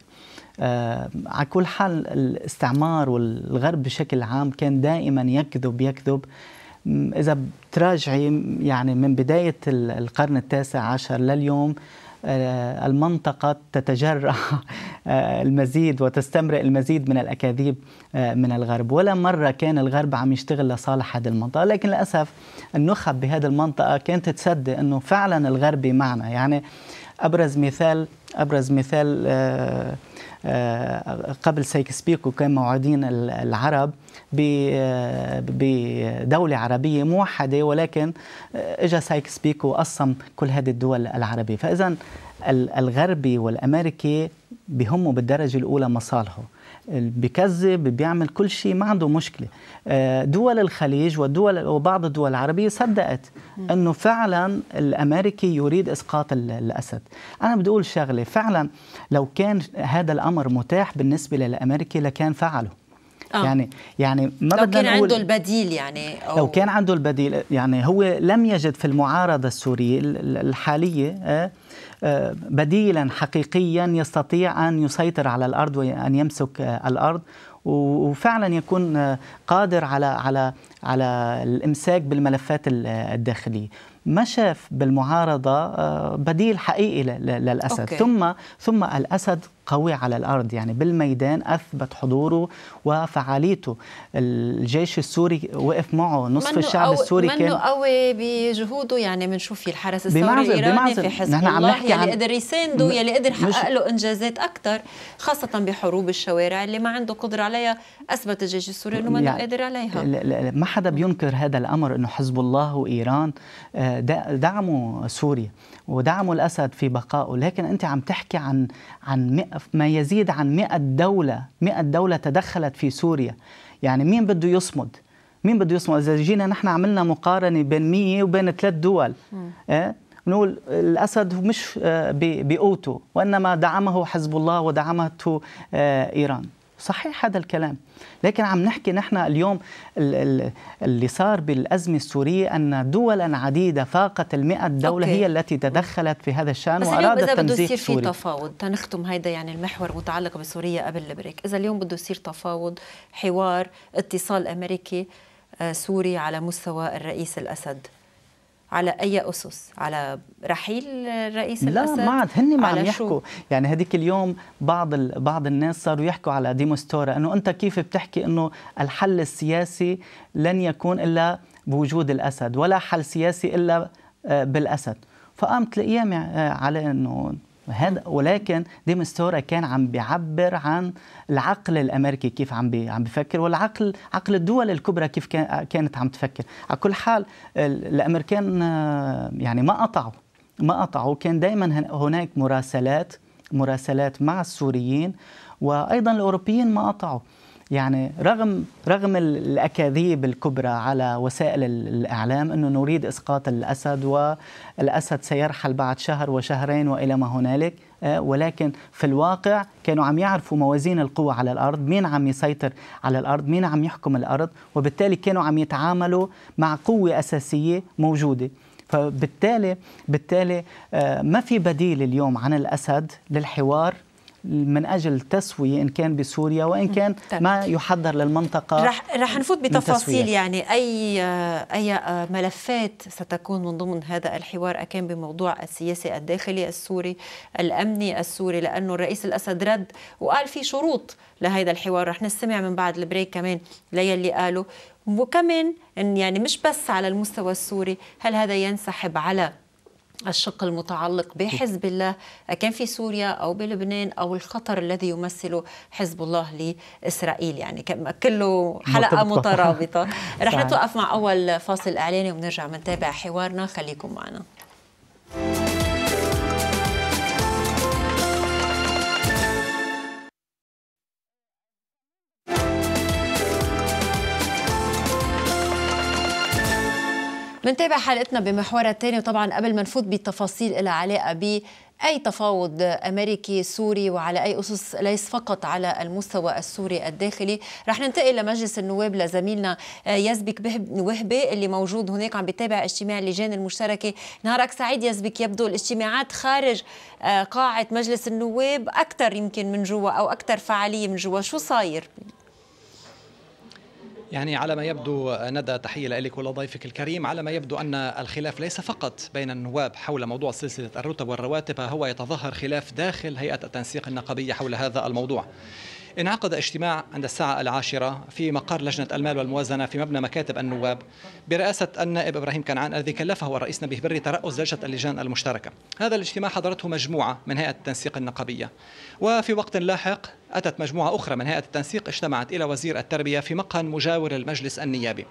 آه، على كل حال الاستعمار والغرب بشكل عام كان دائما يكذب يكذب إذا بتراجعي يعني من بداية القرن التاسع عشر لليوم آه، المنطقة تتجرع آه، المزيد وتستمرئ المزيد من الأكاذيب من الغرب ولا مرة كان الغرب عم يشتغل لصالح هذه المنطقة لكن للأسف النخب بهذه المنطقة كانت تصدق أنه فعلا الغربي معنا يعني أبرز مثال أبرز مثال آه، قبل سايكس بيكو كان موعدين العرب آه، بدولة عربية موحدة ولكن آه، إجا سايكس بيكو وقسم كل هذه الدول العربية فإذا الغربي والأمريكي بهموا بالدرجة الأولى مصالحه بكذب بيعمل كل شيء ما عنده مشكله آه، دول الخليج ودول وبعض الدول العربيه صدقت انه فعلا الامريكي يريد اسقاط الاسد انا بدي اقول شغله فعلا لو كان هذا الامر متاح بالنسبه للامريكي لكان فعله آه. يعني يعني ما لو كان عنده البديل يعني أو لو كان عنده البديل يعني هو لم يجد في المعارضه السوريه الحاليه آه، آه، بديلا حقيقيا يستطيع أن يسيطر على الأرض وأن يمسك آه، الأرض وفعلا يكون آه، قادر على على على الامساك بالملفات الداخليه ما شاف بالمعارضة بديل حقيقي للأسد أوكي. ثم ثم الأسد قوي على الأرض يعني بالميدان أثبت حضوره وفعاليته الجيش السوري وقف معه نصف الشعب السوري منه كان قوي بجهوده يعني بنشوف في الحرس الثوري الايراني بمعزل. في حزب نحن عم نحكي يلي قدر يسانده يلي قدر يحقق له انجازات اكثر خاصه بحروب الشوارع اللي ما عنده قدره عليها اثبت الجيش السوري انه ما يعني قادر عليها ما حدا بينكر هذا الامر انه حزب الله وايران آه، دعموا سوريا ودعموا الاسد في بقائه لكن انت عم تحكي عن عن ما يزيد عن 100 دوله 100 دوله تدخلت كانت في سوريا يعني مين بده يصمد مين بده يصمد اذا جينا نحن عملنا مقارنه بين 100 وبين ثلاث دول أه؟ نقول الاسد مش آه، بقوته وانما دعمه حزب الله ودعمته آه، ايران صحيح هذا الكلام لكن عم نحكي نحن اليوم اللي صار بالأزمة السورية أن دولا عديدة فاقت المئة دولة أوكي. هي التي تدخلت في هذا الشأن وأرادت بس اليوم إذا بده يصير في تفاوض تنختم هيدا يعني المحور متعلق بسوريا قبل البريك إذا اليوم بده يصير تفاوض حوار اتصال أمريكي آه، سوري على مستوى الرئيس الأسد على اي اسس على رحيل الرئيس لا الاسد لا ما عاد هن ما عم يحكوا يعني هذيك اليوم بعض ال... بعض الناس صاروا يحكوا على ديموستورا انه انت كيف بتحكي انه الحل السياسي لن يكون الا بوجود الاسد ولا حل سياسي الا آه، بالاسد فقام تلاقيه آه، على انه هذا ولكن ديم ستورا كان عم بيعبر عن العقل الامريكي كيف عم بي عم بيفكر والعقل عقل الدول الكبرى كيف كانت عم تفكر على كل حال الامريكان آه، يعني ما قطعوا ما قطعوا كان دائما هناك مراسلات مراسلات مع السوريين وايضا الاوروبيين ما قطعوا يعني رغم رغم الاكاذيب الكبرى على وسائل الاعلام انه نريد اسقاط الاسد والاسد سيرحل بعد شهر وشهرين والى ما هنالك آه، ولكن في الواقع كانوا عم يعرفوا موازين القوى على الارض، مين عم يسيطر على الارض، مين عم يحكم الارض، وبالتالي كانوا عم يتعاملوا مع قوه اساسيه موجوده. فبالتالي بالتالي آه، ما في بديل اليوم عن الاسد للحوار من اجل تسويه ان كان بسوريا وان كان ما يحضر للمنطقه رح رح نفوت بتفاصيل يعني اي اي آه، ملفات ستكون من ضمن هذا الحوار اكان بموضوع السياسي الداخلي السوري الامني السوري لانه الرئيس الاسد رد وقال في شروط لهذا الحوار رح نستمع من بعد البريك كمان ليلي قاله وكمان يعني مش بس على المستوى السوري هل هذا ينسحب على الشق المتعلق بحزب الله آه، كان في سوريا او بلبنان او الخطر الذي يمثله حزب الله لاسرائيل يعني كله حلقه مترابطه رح نتوقف مع اول فاصل اعلاني وبنرجع بنتابع حوارنا خليكم معنا. منتابع حلقتنا بمحورها الثاني وطبعا قبل ما نفوت بالتفاصيل إلى علاقه ب أي تفاوض أمريكي سوري وعلى أي أسس ليس فقط على المستوى السوري الداخلي رح ننتقل لمجلس النواب لزميلنا آه، يزبك وهبي اللي موجود هناك عم بيتابع اجتماع اللجان المشتركة نهارك سعيد يزبك يبدو الاجتماعات خارج آه، قاعة مجلس النواب أكثر يمكن من جوا أو أكثر فعالية من جوا شو صاير؟ يعني على ما يبدو ندى تحية لك ولضيفك الكريم على ما يبدو أن الخلاف ليس فقط بين النواب حول موضوع سلسلة الرتب والرواتب هو يتظاهر خلاف داخل هيئة التنسيق النقابية حول هذا الموضوع انعقد اجتماع عند الساعة العاشرة في مقر لجنة المال والموازنة في مبنى مكاتب النواب برئاسة النائب إبراهيم كنعان الذي كلفه الرئيس نبيه بري ترأس لجنة اللجان المشتركة هذا الاجتماع حضرته مجموعة من هيئة التنسيق النقبية وفي وقت لاحق أتت مجموعة أخرى من هيئة التنسيق اجتمعت إلى وزير التربية في مقهى مجاور المجلس النيابي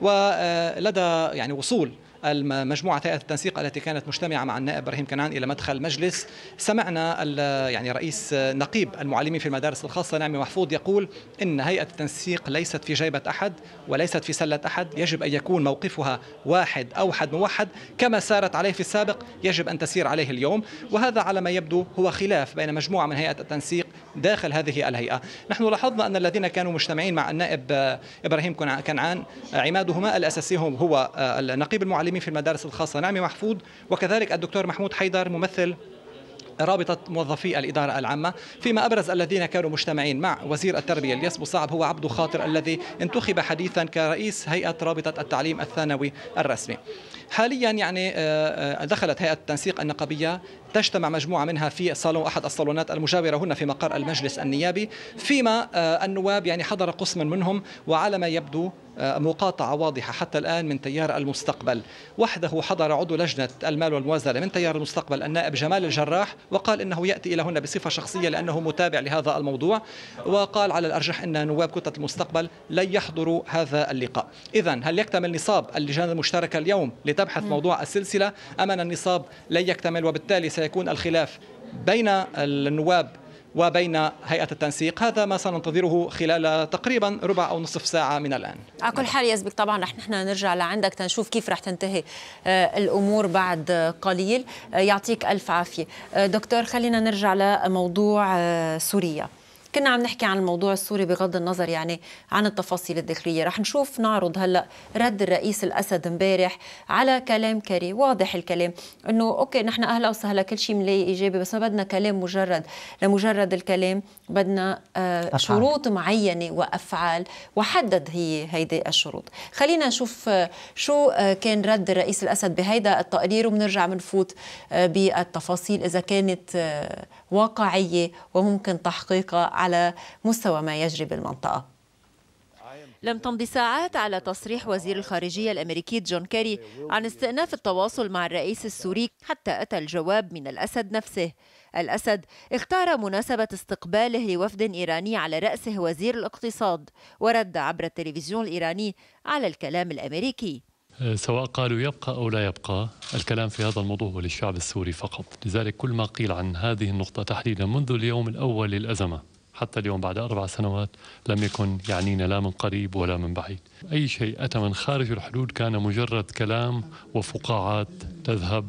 ولدى يعني وصول مجموعة هيئة التنسيق التي كانت مجتمعة مع النائب إبراهيم كنعان إلى مدخل المجلس سمعنا يعني رئيس نقيب المعلمين في المدارس الخاصة نعمي محفوظ يقول إن هيئة التنسيق ليست في جيبة أحد وليست في سلة أحد يجب أن يكون موقفها واحد أوحد موحد كما سارت عليه في السابق يجب أن تسير عليه اليوم وهذا على ما يبدو هو خلاف بين مجموعة من هيئة التنسيق داخل هذه الهيئة نحن لاحظنا أن الذين كانوا مجتمعين مع النائب إبراهيم كنعان عمادهما الأساسي هو آه، نقيب المعلمين المعلمين في المدارس الخاصة نعمي محفوظ وكذلك الدكتور محمود حيدر ممثل رابطة موظفي الإدارة العامة فيما أبرز الذين كانوا مجتمعين مع وزير التربية الياس صعب هو عبد خاطر الذي انتخب حديثا كرئيس هيئة رابطة التعليم الثانوي الرسمي حاليا يعني آه، آه، دخلت هيئة التنسيق النقبية تجتمع مجموعة منها في صالون أحد الصالونات المجاورة هنا في مقر المجلس النيابي فيما آه، النواب يعني حضر قسم منهم وعلى ما يبدو مقاطعة واضحة حتى الآن من تيار المستقبل وحده حضر عضو لجنة المال والموازنة من تيار المستقبل النائب جمال الجراح وقال إنه يأتي إلى هنا بصفة شخصية لأنه متابع لهذا الموضوع وقال على الأرجح أن نواب كتلة المستقبل لن يحضروا هذا اللقاء إذا هل يكتمل نصاب اللجان المشتركة اليوم تبحث موضوع السلسلة أمن النصاب لن يكتمل وبالتالي سيكون الخلاف بين النواب وبين هيئة التنسيق هذا ما سننتظره خلال تقريبا ربع أو نصف ساعة من الآن على كل حال يزبك طبعا رح نحن نرجع لعندك تنشوف كيف رح تنتهي آه، الأمور بعد قليل آه، يعطيك ألف عافية آه، دكتور خلينا نرجع لموضوع سوريا كنا عم نحكي عن الموضوع السوري بغض النظر يعني عن التفاصيل الداخليه رح نشوف نعرض هلا رد الرئيس الاسد امبارح على كلام كاري واضح الكلام انه اوكي نحن اهلا وسهلا كل شيء بنلاقي ايجابي بس ما بدنا كلام مجرد لمجرد الكلام بدنا آه شروط معينه وافعال وحدد هي هيدي الشروط خلينا نشوف آه، شو آه، كان رد الرئيس الاسد بهيدا التقرير وبنرجع بنفوت آه، بالتفاصيل اذا كانت واقعيه وممكن تحقيقها على مستوى ما يجري بالمنطقه لم تمضي ساعات على تصريح وزير الخارجية الأمريكي جون كيري عن استئناف التواصل مع الرئيس السوري حتى أتى الجواب من الأسد نفسه الأسد اختار مناسبة استقباله لوفد إيراني على رأسه وزير الاقتصاد ورد عبر التلفزيون الإيراني على الكلام الأمريكي سواء قالوا يبقى أو لا يبقى الكلام في هذا الموضوع هو للشعب السوري فقط لذلك كل ما قيل عن هذه النقطة تحديدا منذ اليوم الأول للأزمة حتى اليوم بعد أربع سنوات لم يكن يعنينا لا من قريب ولا من بعيد أي شيء أتى من خارج الحدود كان مجرد كلام وفقاعات تذهب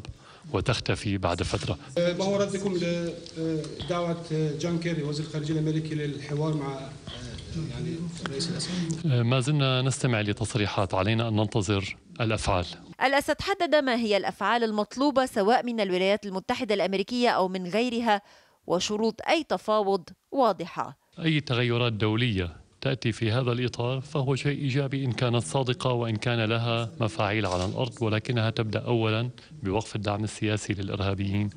وتختفي بعد فترة ما هو ردكم لدعوة جان كيري وزير الخارجية الأمريكي للحوار مع يعني آه، ما زلنا نستمع لتصريحات علينا أن ننتظر الأفعال الأسد حدد ما هي الأفعال المطلوبة سواء من الولايات المتحدة الأمريكية أو من غيرها وشروط أي تفاوض واضحة أي تغيرات دولية تأتي في هذا الإطار فهو شيء إيجابي إن كانت صادقة وإن كان لها مفاعيل على الأرض ولكنها تبدأ أولا بوقف الدعم السياسي للإرهابيين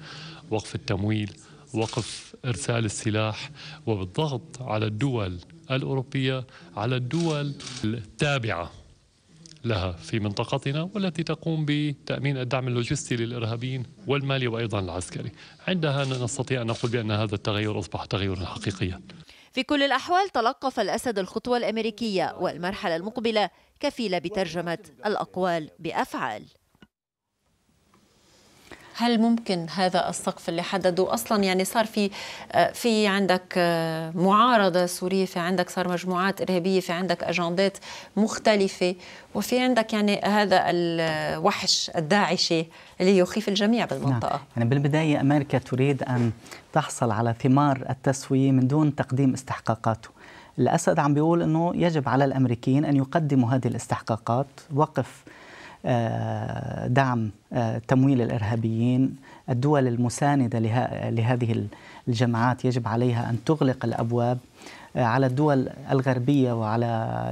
وقف التمويل وقف إرسال السلاح وبالضغط على الدول الأوروبية على الدول التابعة لها في منطقتنا والتي تقوم بتأمين الدعم اللوجستي للإرهابيين والمالي وأيضا العسكري عندها نستطيع أن نقول بأن هذا التغير أصبح تغيرا حقيقيا في كل الأحوال تلقف الأسد الخطوة الأمريكية والمرحلة المقبلة كفيلة بترجمة الأقوال بأفعال هل ممكن هذا السقف اللي حددوا اصلا يعني صار في آه، في عندك آه، معارضه سوريه في عندك صار مجموعات ارهابيه في عندك اجندات مختلفه وفي عندك يعني هذا الوحش الداعشي اللي يخيف الجميع بالمنطقه نعم. يعني بالبدايه امريكا تريد ان تحصل على ثمار التسويه من دون تقديم استحقاقاته الاسد عم بيقول انه يجب على الامريكيين ان يقدموا هذه الاستحقاقات وقف آه، دعم آه، تمويل الارهابيين الدول المسانده لهذه الجماعات يجب عليها ان تغلق الابواب آه، على الدول الغربيه وعلى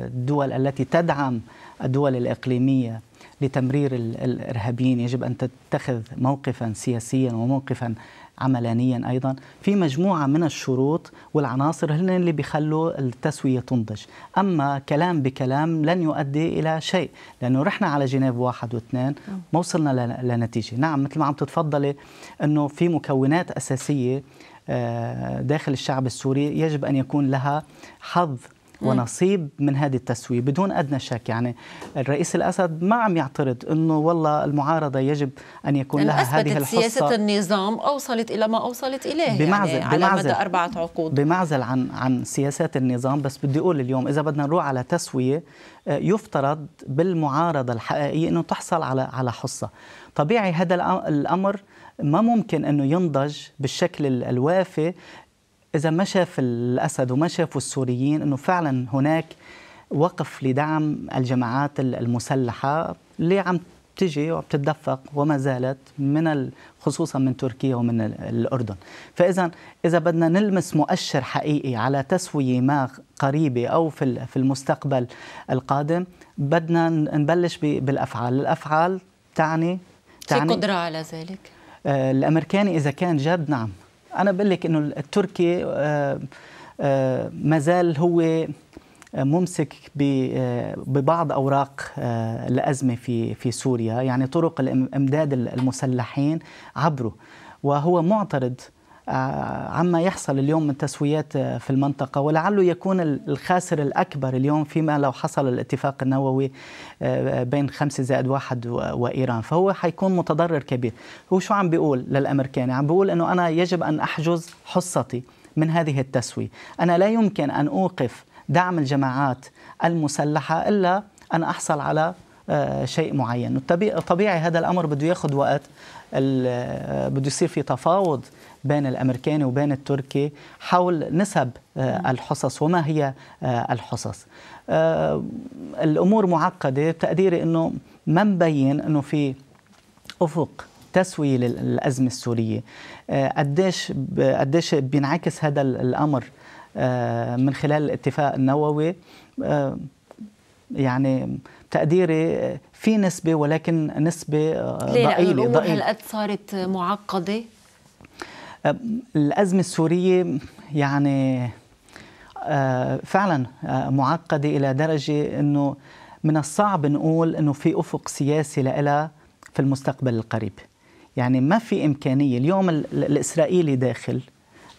الدول التي تدعم الدول الاقليميه لتمرير الارهابيين يجب ان تتخذ موقفا سياسيا وموقفا عملانيا أيضا في مجموعة من الشروط والعناصر هن اللي بيخلوا التسوية تنضج أما كلام بكلام لن يؤدي إلى شيء لأنه رحنا على جنيف واحد واثنين نعم. ما وصلنا لنتيجة نعم مثل ما عم تتفضلي أنه في مكونات أساسية آه، داخل الشعب السوري يجب أن يكون لها حظ ونصيب من هذه التسوية بدون أدنى شك يعني الرئيس الأسد ما عم يعترض أنه والله المعارضة يجب أن يكون لها هذه الحصة سياسة النظام أوصلت إلى ما أوصلت إليه يعني بمعزل يعني على بمعزل مدى أربعة عقود بمعزل عن عن سياسات النظام بس بدي أقول اليوم إذا بدنا نروح على تسوية آه، يفترض بالمعارضة الحقيقية أنه تحصل على على حصة طبيعي هذا الأمر ما ممكن انه ينضج بالشكل الوافي إذا ما شاف الأسد وما شافوا السوريين أنه فعلا هناك وقف لدعم الجماعات المسلحة اللي عم تجي وعم تتدفق وما زالت من خصوصا من تركيا ومن الأردن فإذا إذا بدنا نلمس مؤشر حقيقي على تسوية ما قريبة أو في في المستقبل القادم بدنا نبلش بالأفعال الأفعال تعني تعني في قدرة على ذلك آه، الأمريكاني إذا كان جد نعم انا بقول لك انه التركي آه، آه، ما زال هو ممسك آه، ببعض اوراق الازمه في في سوريا يعني طرق امداد المسلحين عبره وهو معترض آه، عما يحصل اليوم من تسويات آه، في المنطقة ولعله يكون الخاسر الأكبر اليوم فيما لو حصل الاتفاق النووي آه، بين خمسة زائد واحد وإيران فهو حيكون متضرر كبير هو شو عم بيقول للأمريكان عم بيقول أنه أنا يجب أن أحجز حصتي من هذه التسوية أنا لا يمكن أن أوقف دعم الجماعات المسلحة إلا أن أحصل على شيء معين طبيعي هذا الأمر بده ياخذ وقت بده يصير في تفاوض بين الامريكاني وبين التركي حول نسب آه، الحصص وما هي آه، الحصص آه، الامور معقده بتقديري انه ما مبين انه في افق تسويه للازمه السوريه قديش قديش بينعكس هذا الامر من خلال الاتفاق النووي يعني تقديري في نسبه ولكن نسبه ضئيله ليه ضئيله هالقد صارت معقده الأزمة السورية يعني آه، فعلا آه، معقدة إلى درجة أنه من الصعب نقول أنه في أفق سياسي لها في المستقبل القريب يعني ما في إمكانية اليوم الإسرائيلي داخل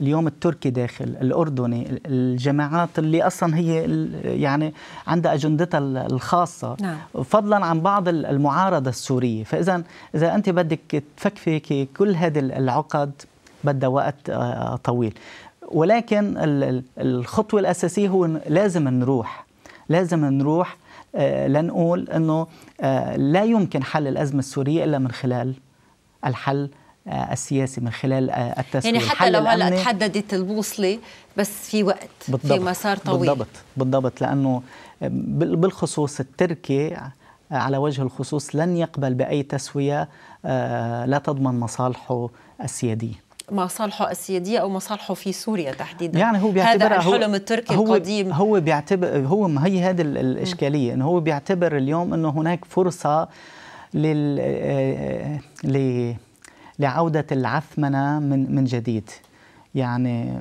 اليوم التركي داخل الأردني الجماعات اللي أصلا هي يعني عندها أجندتها الخاصة نعم. فضلا عن بعض المعارضة السورية فإذا إذا أنت بدك تفكفك كل هذه العقد بدها وقت آه، آه، طويل ولكن الخطوة الأساسية هو لازم نروح لازم نروح آه، لنقول أنه لا يمكن حل الأزمة السورية إلا من خلال الحل السياسي من خلال التسوية يعني حتى لو هلا تحددت البوصلة بس في وقت بالضبط. في مسار طويل بالضبط بالضبط لأنه بالخصوص التركي على وجه الخصوص لن يقبل بأي تسوية لا تضمن مصالحه السيادية مصالحه السياديه او مصالحه في سوريا تحديدا يعني هو بيعتبر هذا الحلم التركي هو القديم هو بيعتبر هو ما هي هذه الاشكاليه انه هو بيعتبر اليوم انه هناك فرصه لل آه، آه، لعوده العثمنه من من جديد يعني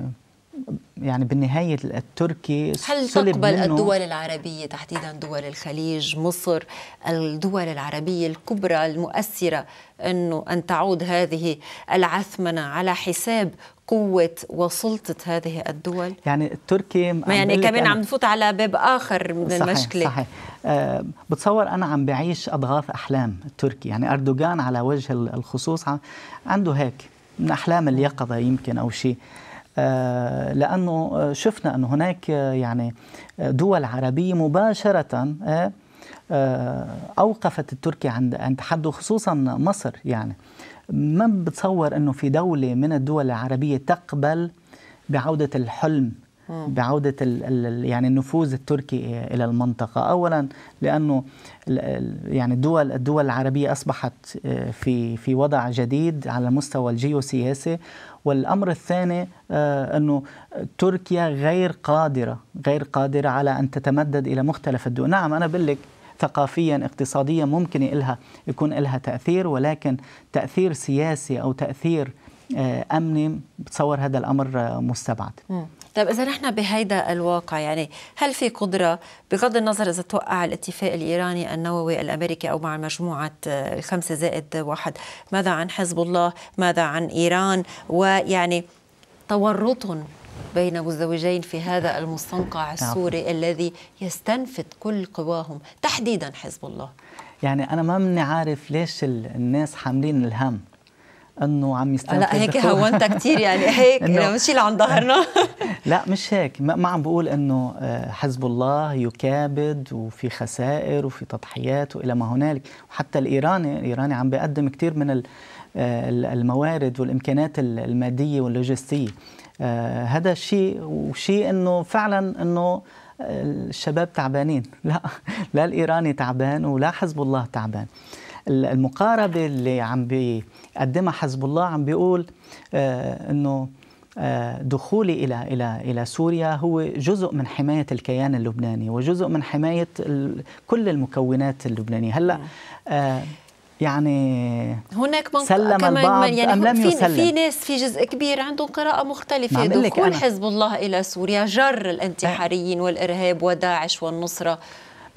يعني بالنهاية التركي هل تقبل الدول العربية تحديدا دول الخليج مصر الدول العربية الكبرى المؤثرة أنه أن تعود هذه العثمنة على حساب قوة وسلطة هذه الدول يعني التركي ما يعني كمان عم نفوت على باب آخر من صحيح المشكلة صحيح أه بتصور أنا عم بعيش أضغاث أحلام التركي يعني أردوغان على وجه الخصوص عنده هيك من أحلام اليقظة يمكن أو شيء آه، لانه آه، شفنا انه هناك آه، يعني دول عربيه مباشره اوقفت التركي عند عند حده خصوصا مصر يعني ما بتصور انه في دوله من الدول العربيه تقبل بعوده الحلم بعودة يعني النفوذ التركي إلى المنطقة أولا لأنه يعني الدول الدول العربية أصبحت في في وضع جديد على المستوى الجيوسياسي والأمر الثاني آه، أنه تركيا غير قادرة غير قادرة على أن تتمدد إلى مختلف الدول نعم أنا بقول لك ثقافيا اقتصاديا ممكن إلها يكون لها تأثير ولكن تأثير سياسي أو تأثير آه، أمني بتصور هذا الأمر آه، مستبعد طيب اذا نحن بهيدا الواقع يعني هل في قدره بغض النظر اذا توقع الاتفاق الايراني النووي الامريكي او مع مجموعه آه، الخمسه زائد واحد ماذا عن حزب الله ماذا عن ايران ويعني تورط بين مزدوجين في هذا المستنقع نعم. السوري الذي يستنفذ كل قواهم تحديدا حزب الله يعني انا ما مني عارف ليش الناس حاملين الهم انه عم يستنفذ لا هيك هونتها كثير يعني هيك مش اللي عن ظهرنا لا مش هيك ما عم بقول انه آه، حزب الله يكابد وفي خسائر وفي تضحيات والى ما هنالك وحتى الايراني الايراني عم بيقدم كثير من آه، الموارد والامكانات الماديه واللوجستيه آه، هذا شيء وشيء انه فعلا انه الشباب تعبانين لا لا الايراني تعبان ولا حزب الله تعبان المقاربه اللي عم بيقدمها حزب الله عم بيقول آه، انه آه، دخولي الى الى الى سوريا هو جزء من حمايه الكيان اللبناني وجزء من حمايه كل المكونات اللبنانيه هلا آه، يعني هناك من سلم كمان البعض يعني أم لم في يسلم في ناس في جزء كبير عندهم قراءة مختلفة نعم، دخول حزب الله إلى سوريا جر الانتحاريين والإرهاب وداعش والنصرة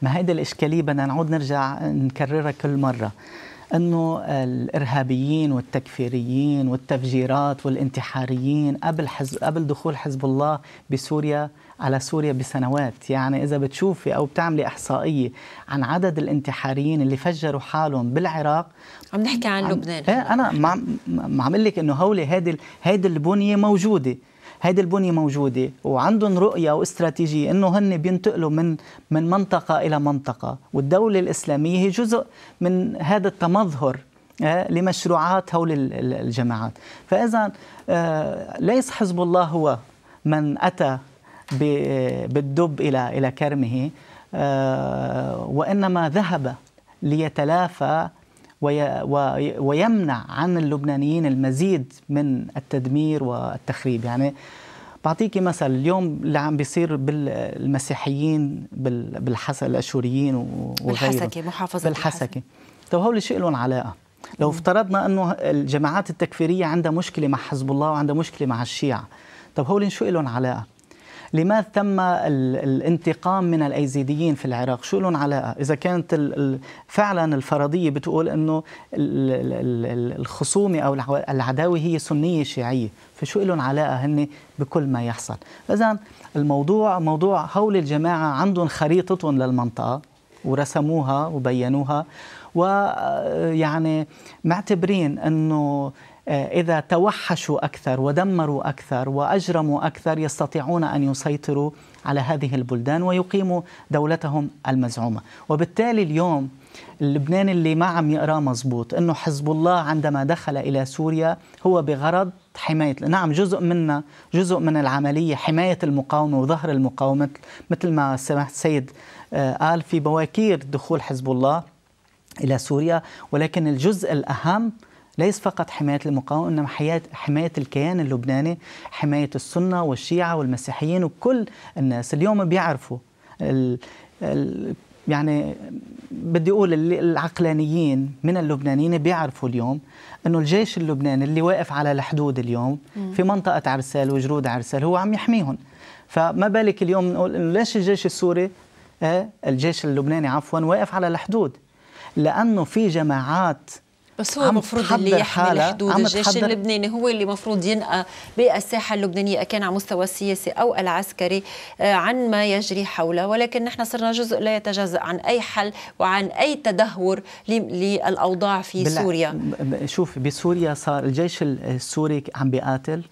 ما هيدي الإشكالية بدنا نعود نرجع نكررها كل مرة انه الارهابيين والتكفيريين والتفجيرات والانتحاريين قبل حزب قبل دخول حزب الله بسوريا على سوريا بسنوات يعني اذا بتشوفي او بتعملي احصائيه عن عدد الانتحاريين اللي فجروا حالهم بالعراق عم نحكي عن لبنان إيه انا ما عم اقول لك انه هولي هيدي البنيه موجوده هيدي البنية موجودة وعندهم رؤية واستراتيجية انه هن بينتقلوا من من منطقة إلى منطقة والدولة الإسلامية هي جزء من هذا التمظهر آه، لمشروعات هول الجماعات فإذا آه، ليس حزب الله هو من أتى بالدب إلى إلى كرمه آه، وإنما ذهب ليتلافى ويمنع عن اللبنانيين المزيد من التدمير والتخريب يعني بعطيكي مثل اليوم اللي عم بيصير بالمسيحيين بالحسا الاشوريين وغيرهم بالحسكه محافظه بالحسكي طيب هول شيء لهم علاقه لو افترضنا انه الجماعات التكفيريه عندها مشكله مع حزب الله وعندها مشكله مع الشيعه طب هول شو لهم علاقه لماذا تم الانتقام من الأيزيديين في العراق شو لهم علاقة إذا كانت فعلا الفرضية بتقول أنه الخصومة أو العداوة هي سنية شيعية فشو لهم علاقة هن بكل ما يحصل إذا الموضوع موضوع هول الجماعة عندهم خريطتهم للمنطقة ورسموها وبينوها ويعني معتبرين أنه آه، إذا توحشوا أكثر ودمروا أكثر وأجرموا أكثر يستطيعون أن يسيطروا على هذه البلدان ويقيموا دولتهم المزعومة وبالتالي اليوم اللبناني اللي ما عم يقرأ مزبوط انه حزب الله عندما دخل الى سوريا هو بغرض حمايه نعم جزء منا جزء من العمليه حمايه المقاومه وظهر المقاومه مثل ما سمحت سيد قال آه، في بواكير دخول حزب الله الى سوريا ولكن الجزء الاهم ليس فقط حماية المقاومة إنما حياة حماية الكيان اللبناني حماية السنة والشيعة والمسيحيين وكل الناس اليوم بيعرفوا الـ الـ يعني بدي اقول العقلانيين من اللبنانيين بيعرفوا اليوم انه الجيش اللبناني اللي واقف على الحدود اليوم في منطقه عرسال وجرود عرسال هو عم يحميهم فما بالك اليوم نقول انه ليش الجيش السوري آه، الجيش اللبناني عفوا واقف على الحدود لانه في جماعات بس هو المفروض اللي يحمل حدود الجيش اللبناني هو اللي المفروض ينأى بالساحه اللبنانيه كان على مستوى السياسي او العسكري آه، عن ما يجري حوله ولكن نحن صرنا جزء لا يتجزا عن اي حل وعن اي تدهور للاوضاع في سوريا شوف بسوريا صار الجيش السوري عم بيقاتل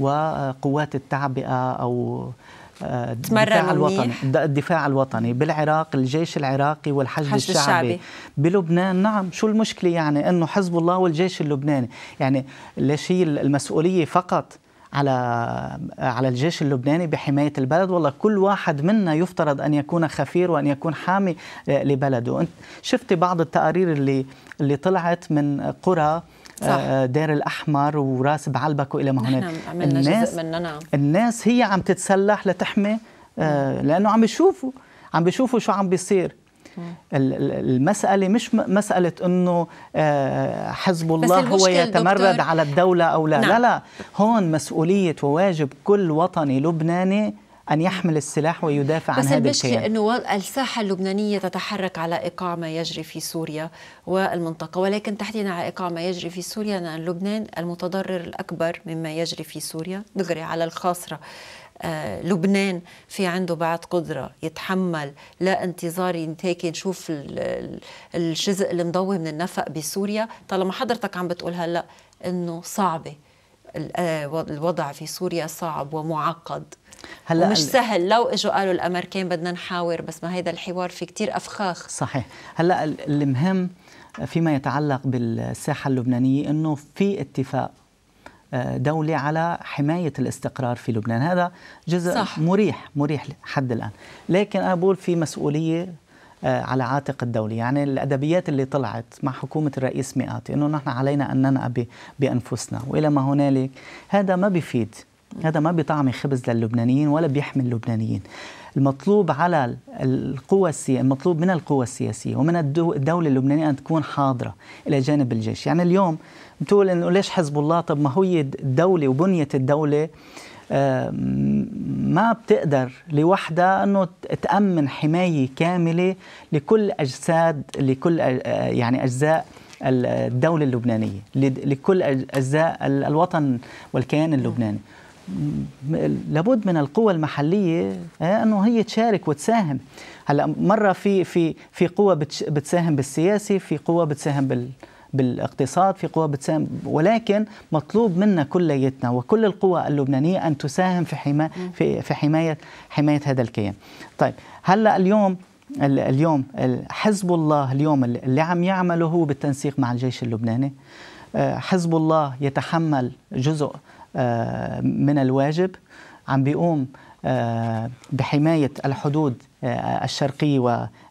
وقوات التعبئه او آه، الدفاع الوطني الدفاع الوطني بالعراق الجيش العراقي والحشد الشعبي. الشعبي بلبنان نعم شو المشكله يعني انه حزب الله والجيش اللبناني يعني ليش هي المسؤوليه فقط على على الجيش اللبناني بحمايه البلد والله كل واحد منا يفترض ان يكون خفير وان يكون حامي آه، لبلده انت شفتي بعض التقارير اللي اللي طلعت من قرى صح. آه، آه، دير الاحمر وراس بعلبك والى ما هناك الناس مننا. الناس هي عم تتسلح لتحمي آه، لانه عم بيشوفوا عم بيشوفوا شو عم بيصير المسألة مش مسألة أنه حزب الله هو يتمرد على الدولة أو لا نعم. لا لا هون مسؤولية وواجب كل وطني لبناني أن يحمل السلاح ويدافع عن هذا الكيان بس أنه الساحة اللبنانية تتحرك على إيقاع ما يجري في سوريا والمنطقة ولكن تحديدا على إيقاع ما يجري في سوريا لأن لبنان المتضرر الأكبر مما يجري في سوريا دغري على الخاصرة آه، لبنان في عنده بعد قدرة يتحمل لا انتظار هيك نشوف الجزء المضوي من النفق بسوريا طالما حضرتك عم بتقول هلا انه صعبه آه، الوضع في سوريا صعب ومعقد هلا مش سهل لو اجوا قالوا الامريكان بدنا نحاور بس ما هيدا الحوار في كتير افخاخ صحيح هلا المهم فيما يتعلق بالساحه اللبنانيه انه في اتفاق آه، دولي على حماية الاستقرار في لبنان هذا جزء صح. مريح مريح حد الآن لكن أنا بقول في مسؤولية آه، على عاتق الدولة يعني الأدبيات اللي طلعت مع حكومة الرئيس مئاتي أنه نحن علينا أن ننأى بأنفسنا وإلى ما هنالك هذا ما بيفيد هذا ما بيطعم خبز للبنانيين ولا بيحمي اللبنانيين المطلوب على القوى السياسية المطلوب من القوى السياسية ومن الدولة اللبنانية أن تكون حاضرة إلى جانب الجيش يعني اليوم بتقول إنه ليش حزب الله طب ما هي الدولة وبنية الدولة ما بتقدر لوحدها انه تامن حمايه كامله لكل اجساد لكل يعني اجزاء الدوله اللبنانيه لكل اجزاء الوطن والكيان اللبناني لابد من القوى المحليه آه، انه هي تشارك وتساهم هلا مره في في في قوى بتساهم بالسياسي في قوى بتساهم بال بالاقتصاد في قوى بتساهم ولكن مطلوب منا كليتنا وكل القوى اللبنانيه ان تساهم في حمايه في, في حمايه حمايه هذا الكيان. طيب هلا اليوم اليوم حزب الله اليوم اللي عم يعمله هو بالتنسيق مع الجيش اللبناني آه، حزب الله يتحمل جزء من الواجب عم بيقوم آه، بحماية الحدود آه، الشرقية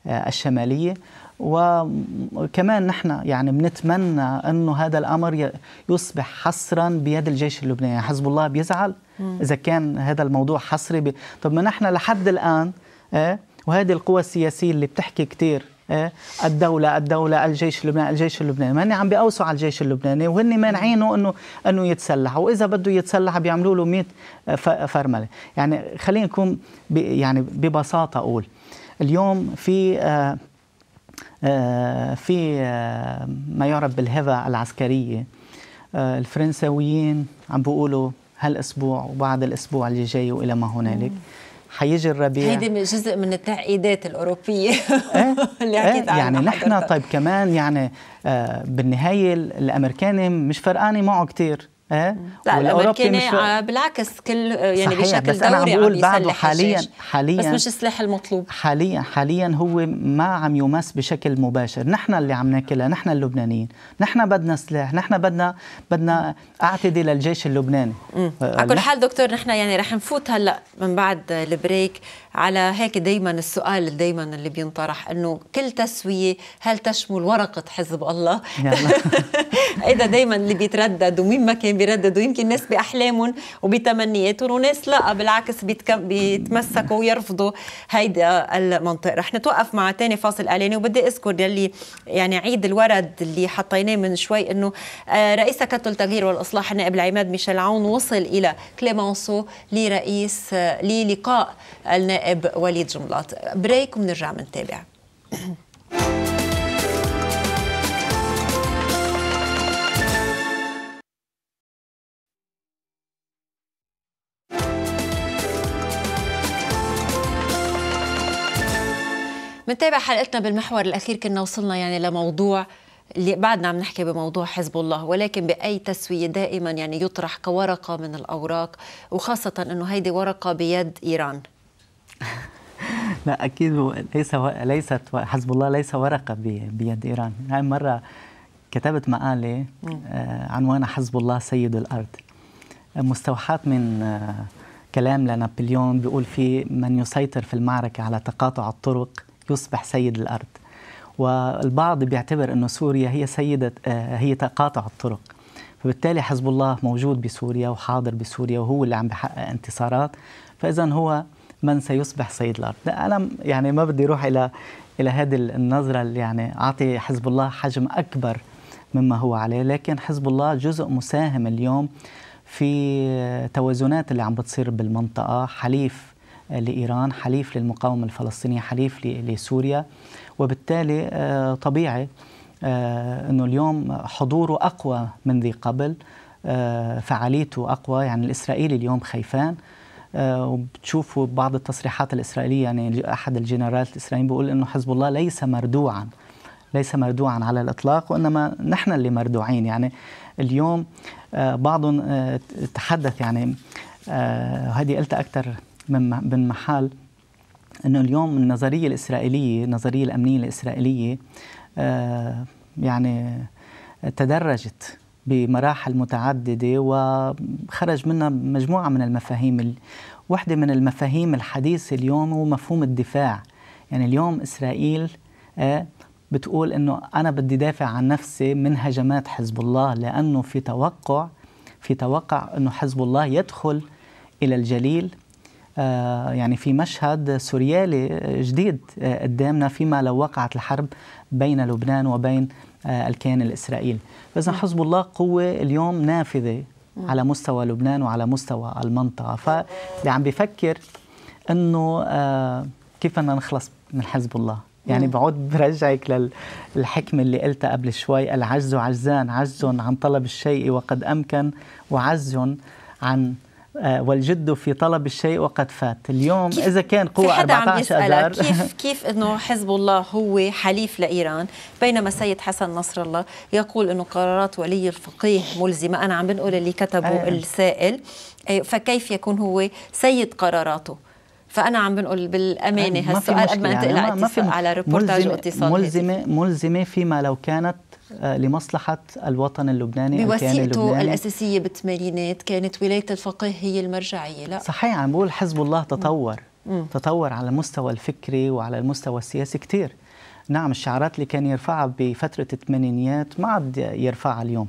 والشمالية وكمان نحن يعني بنتمنى انه هذا الامر يصبح حصرا بيد الجيش اللبناني، حزب الله بيزعل اذا كان هذا الموضوع حصري ب... طب ما نحن لحد الان آه، وهذه القوى السياسيه اللي بتحكي كثير إيه؟ الدولة الدولة الجيش اللبناني الجيش اللبناني ماني عم بيقوسوا على الجيش اللبناني وهن مانعينه انه انه يتسلح واذا بده يتسلح بيعملوا له 100 فرملة يعني خلينا نكون يعني ببساطة اقول اليوم في آه، آه، في آه، ما يعرف بالهبة العسكرية الفرنساويين عم بيقولوا هالاسبوع وبعد الاسبوع اللي جاي والى ما هنالك حيجي الربيع هيدي جزء من التعقيدات الاوروبيه إيه؟ اللي إيه؟ حكيت عنها يعني نحن طيب كمان يعني آه بالنهايه الامريكاني مش فرقاني معه كتير اه لا الاوروبي مش بالعكس كل يعني صحيح بشكل بس دوري أنا عم بقول بعده حاليا حاليا بس مش السلاح المطلوب حاليا حاليا هو ما عم يمس بشكل مباشر نحن اللي عم ناكلها نحن اللبنانيين نحن بدنا سلاح نحن بدنا بدنا اعتدي للجيش اللبناني آه، على كل حال دكتور نحن يعني رح نفوت هلا من بعد البريك على هيك دايما السؤال دايما اللي بينطرح انه كل تسويه هل تشمل ورقه حزب الله؟ هذا دايما اللي بيتردد ومين ما كان بيردد ويمكن ناس باحلامهم وبتمنياتهم وناس لا بالعكس بيتمسكوا ويرفضوا هيدا المنطق، رح نتوقف مع تاني فاصل اعلاني وبدي اذكر يلي يعني عيد الورد اللي حطيناه من شوي انه آه، رئيس تكتل التغيير والاصلاح النائب العماد ميشيل عون وصل الى كليمونسو لرئيس آه، للقاء النائب النائب وليد جملاط بريك وبنرجع منتابع منتابع حلقتنا بالمحور الاخير كنا وصلنا يعني لموضوع اللي بعدنا عم نحكي بموضوع حزب الله ولكن بأي تسوية دائما يعني يطرح كورقة من الأوراق وخاصة أنه هيدي ورقة بيد إيران لا اكيد ليس ليست حزب الله ليس ورقه بيد ايران هاي مره كتبت مقاله آه، عنوانها حزب الله سيد الارض مستوحاه من آه، كلام لنابليون بيقول في من يسيطر في المعركه على تقاطع الطرق يصبح سيد الارض والبعض بيعتبر انه سوريا هي سيده آه، هي تقاطع الطرق فبالتالي حزب الله موجود بسوريا وحاضر بسوريا وهو اللي عم بحقق انتصارات فاذا هو من سيصبح سيد الارض انا يعني ما بدي اروح الى الى هذه النظره اللي يعني اعطي حزب الله حجم اكبر مما هو عليه لكن حزب الله جزء مساهم اليوم في توازنات اللي عم بتصير بالمنطقه حليف لايران حليف للمقاومه الفلسطينيه حليف لسوريا وبالتالي آه، طبيعي آه، انه اليوم حضوره اقوى من ذي قبل آه، فعاليته اقوى يعني الاسرائيلي اليوم خيفان آه، وبتشوفوا بعض التصريحات الإسرائيلية يعني أحد الجنرالات الإسرائيليين بيقول أنه حزب الله ليس مردوعا ليس مردوعا على الإطلاق وإنما نحن اللي مردوعين يعني اليوم آه، بعضهم آه، تحدث يعني هذه قلتها أكثر من من محل أنه اليوم النظرية الإسرائيلية النظرية الأمنية الإسرائيلية يعني تدرجت بمراحل متعددة وخرج منها مجموعة من المفاهيم واحدة من المفاهيم الحديثة اليوم هو مفهوم الدفاع يعني اليوم إسرائيل آه، بتقول أنه أنا بدي دافع عن نفسي من هجمات حزب الله لأنه في توقع في توقع أنه حزب الله يدخل إلى الجليل آه، يعني في مشهد سوريالي آه، جديد قدامنا فيما لو وقعت الحرب بين لبنان وبين آه، الكيان الإسرائيلي فإذا حزب الله قوة اليوم نافذة على مستوى لبنان وعلى مستوى المنطقة فاللي عم بفكر أنه آه، كيف بدنا نخلص من حزب الله يعني بعود برجعك للحكمة اللي قلتها قبل شوي العجز عجزان عجز عن طلب الشيء وقد أمكن وعجز عن آه، والجد في طلب الشيء وقد فات اليوم إذا كان قوة 14 أذار كيف كيف أنه حزب الله هو حليف لإيران بينما سيد حسن نصر الله يقول أنه قرارات ولي الفقيه ملزمة أنا عم بنقول اللي كتبه آه. السائل فكيف يكون هو سيد قراراته فانا عم بنقول بالامانه هالسؤال قد ما انت يعني على ريبورتاج واتصال ملزمه ملزمه فيما لو كانت آه، لمصلحة الوطن اللبناني بوثيقته الأساسية بالثمانينات كانت ولاية الفقيه هي المرجعية لا صحيح عم بقول حزب الله تطور مم. تطور على المستوى الفكري وعلى المستوى السياسي كثير نعم الشعارات اللي كان يرفعها بفترة الثمانينيات ما عاد يرفعها اليوم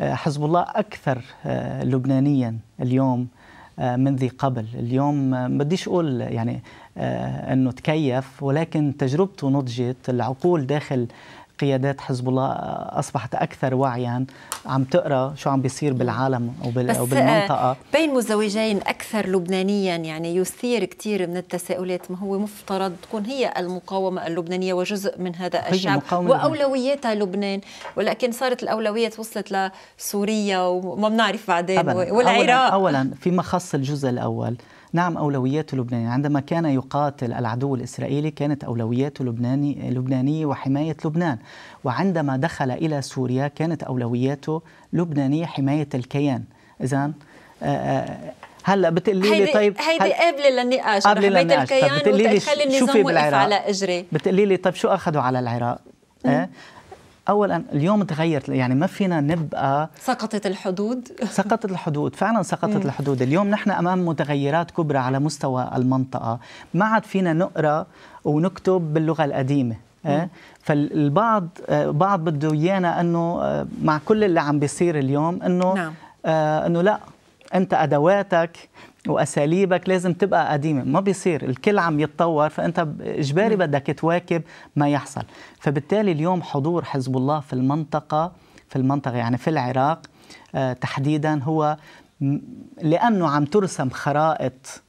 آه، حزب الله أكثر آه، لبنانيا اليوم آه، من ذي قبل اليوم آه، بديش أقول يعني آه، أنه تكيف ولكن تجربته نضجت العقول داخل قيادات حزب الله اصبحت اكثر وعيا عم تقرا شو عم بيصير بالعالم وبالمنطقة آه، بين مزوجين اكثر لبنانيا يعني يثير كثير من التساؤلات ما هو مفترض تكون هي المقاومه اللبنانيه وجزء من هذا الشعب واولوياتها لبنان ولكن صارت الاولويات وصلت لسوريا وما بنعرف بعدين والعراق اولا, أولاً فيما خص الجزء الاول نعم أولويات لبنان عندما كان يقاتل العدو الإسرائيلي كانت أولويات لبناني لبنانية وحماية لبنان وعندما دخل إلى سوريا كانت أولوياته لبنانية حماية الكيان إذا آه، آه، هلا بتقلي لي طيب هيدي قابله للنقاش قابله للنقاش الكيان وتدخل النظام وقف على اجري بتقلي لي طيب شو اخذوا على العراق؟ إيه؟ اولا اليوم تغيرت يعني ما فينا نبقى سقطت الحدود سقطت الحدود فعلا سقطت الحدود اليوم نحن امام متغيرات كبرى على مستوى المنطقه ما عاد فينا نقرا ونكتب باللغه القديمه إيه؟ فالبعض آه، بعض بده ايانا انه آه، مع كل اللي عم بيصير اليوم انه نعم. آه، انه لا انت ادواتك واساليبك لازم تبقى قديمه ما بيصير الكل عم يتطور فانت اجباري بدك تواكب ما يحصل فبالتالي اليوم حضور حزب الله في المنطقه في المنطقه يعني في العراق آه، تحديدا هو لانه عم ترسم خرائط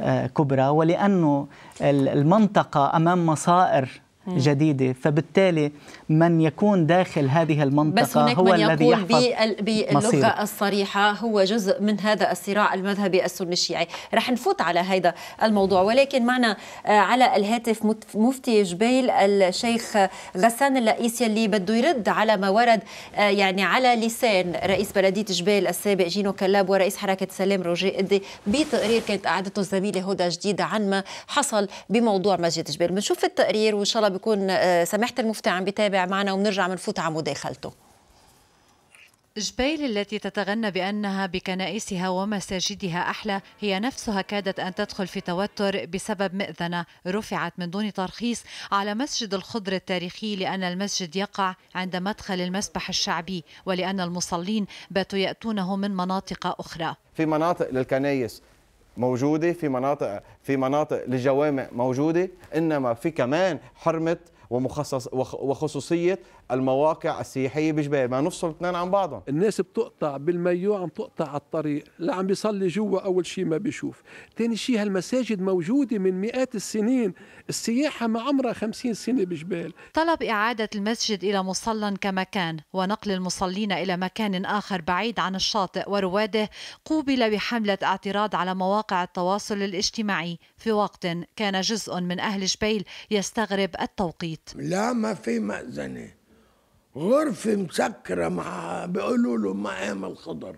آه، كبرى ولانه المنطقه امام مصائر جديده فبالتالي من يكون داخل هذه المنطقة بس هناك هو من الذي يحفظ باللغة الصريحة هو جزء من هذا الصراع المذهبي السني الشيعي رح نفوت على هذا الموضوع ولكن معنا آه، على الهاتف مفتي جبيل الشيخ غسان اللئيسي اللي بده يرد على ما ورد آه، يعني على لسان رئيس بلدية جبيل السابق جينو كلاب ورئيس حركة سلام روجي إدي بتقرير كانت أعدته الزميلة هدى جديدة عن ما حصل بموضوع مسجد جبيل بنشوف التقرير وإن شاء الله بيكون آه، سماحة المفتي عم بيتابع معنا وبنرجع بنفوت على مداخلته جبيل التي تتغنى بأنها بكنائسها ومساجدها أحلى هي نفسها كادت أن تدخل في توتر بسبب مئذنة رفعت من دون ترخيص على مسجد الخضر التاريخي لأن المسجد يقع عند مدخل المسبح الشعبي ولأن المصلين باتوا يأتونه من مناطق أخرى في مناطق للكنائس موجودة في مناطق في مناطق للجوامع موجودة إنما في كمان حرمة ومخصص وخصوصيه المواقع السياحيه بجبال ما نفصل اثنين عن بعضهم الناس بتقطع بالميو عم تقطع على الطريق لا عم بيصلي جوا اول شيء ما بيشوف ثاني شيء هالمساجد موجوده من مئات السنين السياحه ما عمرها 50 سنه بجبال طلب اعاده المسجد الى مصلى كما كان ونقل المصلين الى مكان اخر بعيد عن الشاطئ ورواده قوبل بحمله اعتراض على مواقع التواصل الاجتماعي في وقت كان جزء من اهل جبيل يستغرب التوقيت لا ما في مأذنه غرفه مسكره مع بيقولوا له مقام الخضر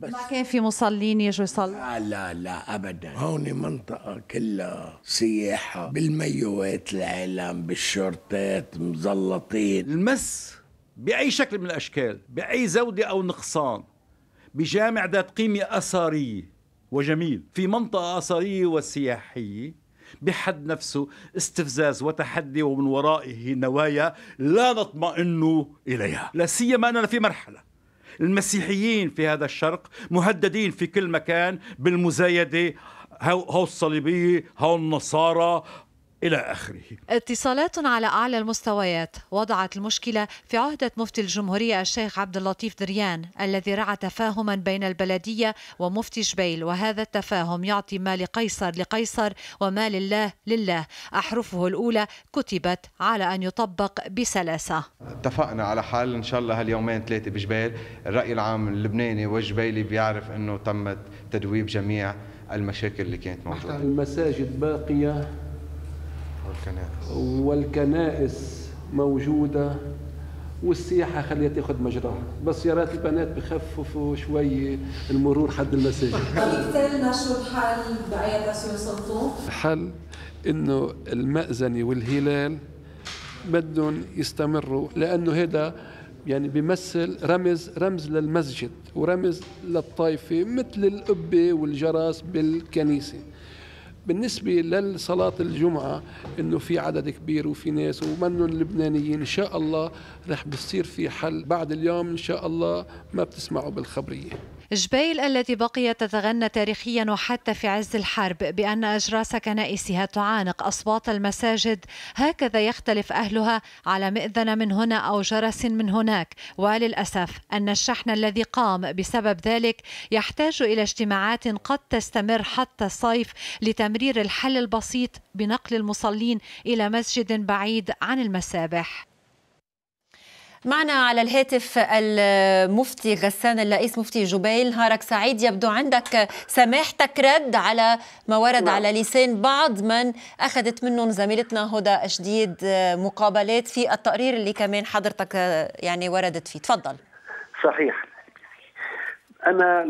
بس ما كان في مصلين يجوا يصلوا لا لا لا ابدا هون منطقه كلها سياحه بالميوات العالم بالشورتات مزلطين المس باي شكل من الاشكال باي زوده او نقصان بجامع ذات قيمه اثريه وجميل في منطقه اثريه وسياحيه بحد نفسه استفزاز وتحدي ومن ورائه نوايا لا نطمئن إليها لا سيما أننا في مرحلة المسيحيين في هذا الشرق مهددين في كل مكان بالمزايدة هو الصليبية هو النصارى إلى آخره اتصالات على أعلى المستويات وضعت المشكلة في عهدة مفتي الجمهورية الشيخ عبد اللطيف دريان الذي رعى تفاهما بين البلدية ومفتي جبيل وهذا التفاهم يعطي ما لقيصر لقيصر وما لله لله أحرفه الأولى كتبت على أن يطبق بسلاسة اتفقنا على حال إن شاء الله هاليومين ثلاثة بجبيل الرأي العام اللبناني والجبيلي بيعرف أنه تمت تدويب جميع المشاكل اللي كانت موجودة المساجد باقية والكنائس والكنائس موجودة والسياحة خليها تاخذ مجراها بسيارات البنات بخففوا شوي المرور حد المساجد طيب لنا شو الحل بأية سيوصلتوا؟ الحل انه المأذنة والهلال بدهم يستمروا لانه هذا يعني بيمثل رمز رمز للمسجد ورمز للطائفة مثل القبة والجرس بالكنيسة بالنسبة للصلاة الجمعة انه في عدد كبير وفي ناس ومنهم لبنانيين ان شاء الله رح بصير في حل بعد اليوم ان شاء الله ما بتسمعوا بالخبرية جبيل التي بقيت تتغنى تاريخيا وحتى في عز الحرب بأن أجراس كنائسها تعانق أصوات المساجد هكذا يختلف أهلها على مئذنة من هنا أو جرس من هناك وللأسف أن الشحن الذي قام بسبب ذلك يحتاج إلى اجتماعات قد تستمر حتى الصيف لتمرير الحل البسيط بنقل المصلين إلى مسجد بعيد عن المسابح معنا على الهاتف المفتي غسان اللئيس مفتي جبيل هارك سعيد يبدو عندك سماحتك رد على ما ورد نعم. على لسان بعض من أخذت منهم زميلتنا هدى شديد مقابلات في التقرير اللي كمان حضرتك يعني وردت فيه تفضل صحيح أنا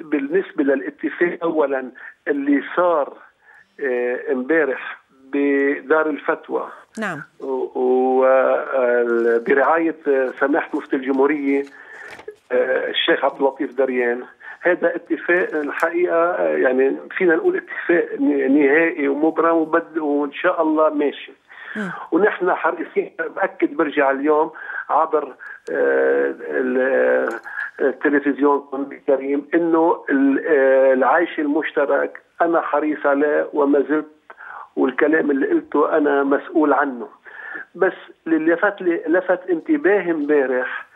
بالنسبة للاتفاق أولا اللي صار آه، امبارح بدار الفتوى نعم وبرعاية آه، سماحة مفتي الجمهورية آه، الشيخ عبد اللطيف دريان هذا اتفاق الحقيقة آه، يعني فينا نقول اتفاق نهائي ومبرم وإن شاء الله ماشي ونحن حريصين باكد برجع اليوم عبر التلفزيون الكريم انه العيش المشترك انا حريص عليه وما زلت والكلام اللي قلته انا مسؤول عنه بس اللي لفت لي لفت انتباهي امبارح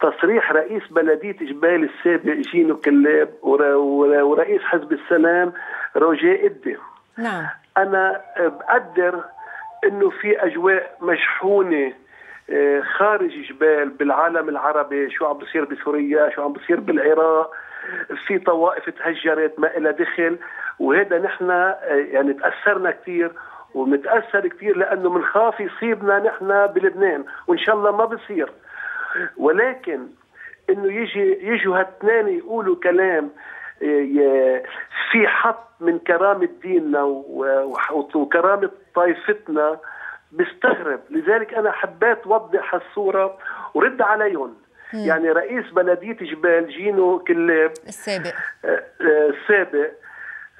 تصريح رئيس بلدية جبال السابق جينو كلاب ورئيس حزب السلام روجيه إدي نعم أنا بقدر أنه في أجواء مشحونة آه، خارج جبال بالعالم العربي شو عم بصير بسوريا شو عم بصير بالعراق في طوائف تهجرت ما إلى دخل وهذا نحن آه، يعني تأثرنا كثير ومتأثر كثير لأنه بنخاف يصيبنا نحن بلبنان وإن شاء الله ما بصير ولكن انه يجي يجوا هالتنين يقولوا كلام آه، في حط من كرامة ديننا وكرامة طائفتنا بستغرب لذلك أنا حبيت وضح هالصورة ورد عليهم يعني رئيس بلدية جبال جينو كلاب السابق آه، آه، السابق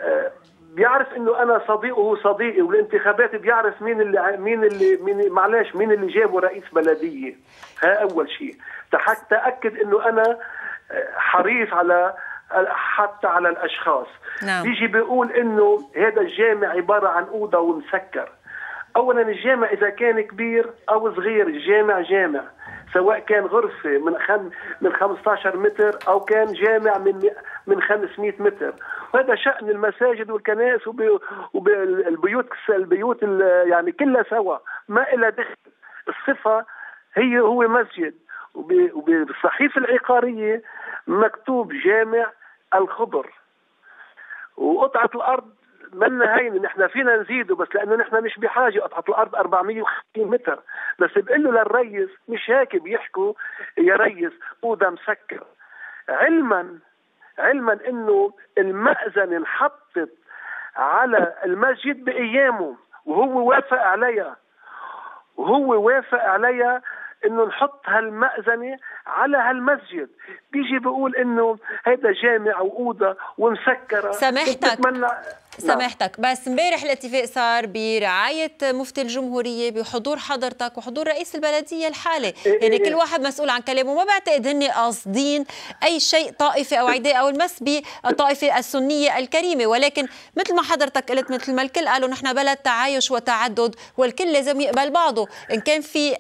آه، بيعرف انه انا صديقه هو صديقي والانتخابات بيعرف مين اللي مين اللي مين معلش مين اللي جابه رئيس بلديه ها اول شيء حتى اكد انه انا حريص على حتى على الاشخاص نعم. بيجي بيقول انه هذا الجامع عباره عن اوضه ومسكر اولا الجامع اذا كان كبير او صغير الجامع جامع سواء كان غرفه من خم من 15 متر او كان جامع من من 500 متر وهذا شان المساجد والكنائس والبيوت البيوت يعني كلها سوا ما إلى دخل الصفه هي هو مسجد وبالصحيفه العقاريه مكتوب جامع الخضر وقطعه الارض منا هين نحن فينا نزيده بس لانه نحن مش بحاجه قطعه الارض 450 متر بس بقول له للريس مش هيك بيحكوا يا ريس اوضه مسكر علما علما انه المأذنه انحطت على المسجد بايامه وهو وافق عليها وهو وافق عليها انه نحط هالمأذنة على هالمسجد بيجي بيقول انه هيدا جامع واوضة ومسكرة سامحتك نعم. سماحتك بس امبارح الاتفاق صار برعايه مفتي الجمهوريه بحضور حضرتك وحضور رئيس البلديه الحالي إيه، إيه، يعني إيه. كل واحد مسؤول عن كلامه وما بعتقد هن قاصدين اي شيء طائفي او عدائي او المس بالطائفه السنيه الكريمه ولكن مثل ما حضرتك قلت مثل ما الكل قالوا نحن بلد تعايش وتعدد والكل لازم يقبل بعضه ان كان في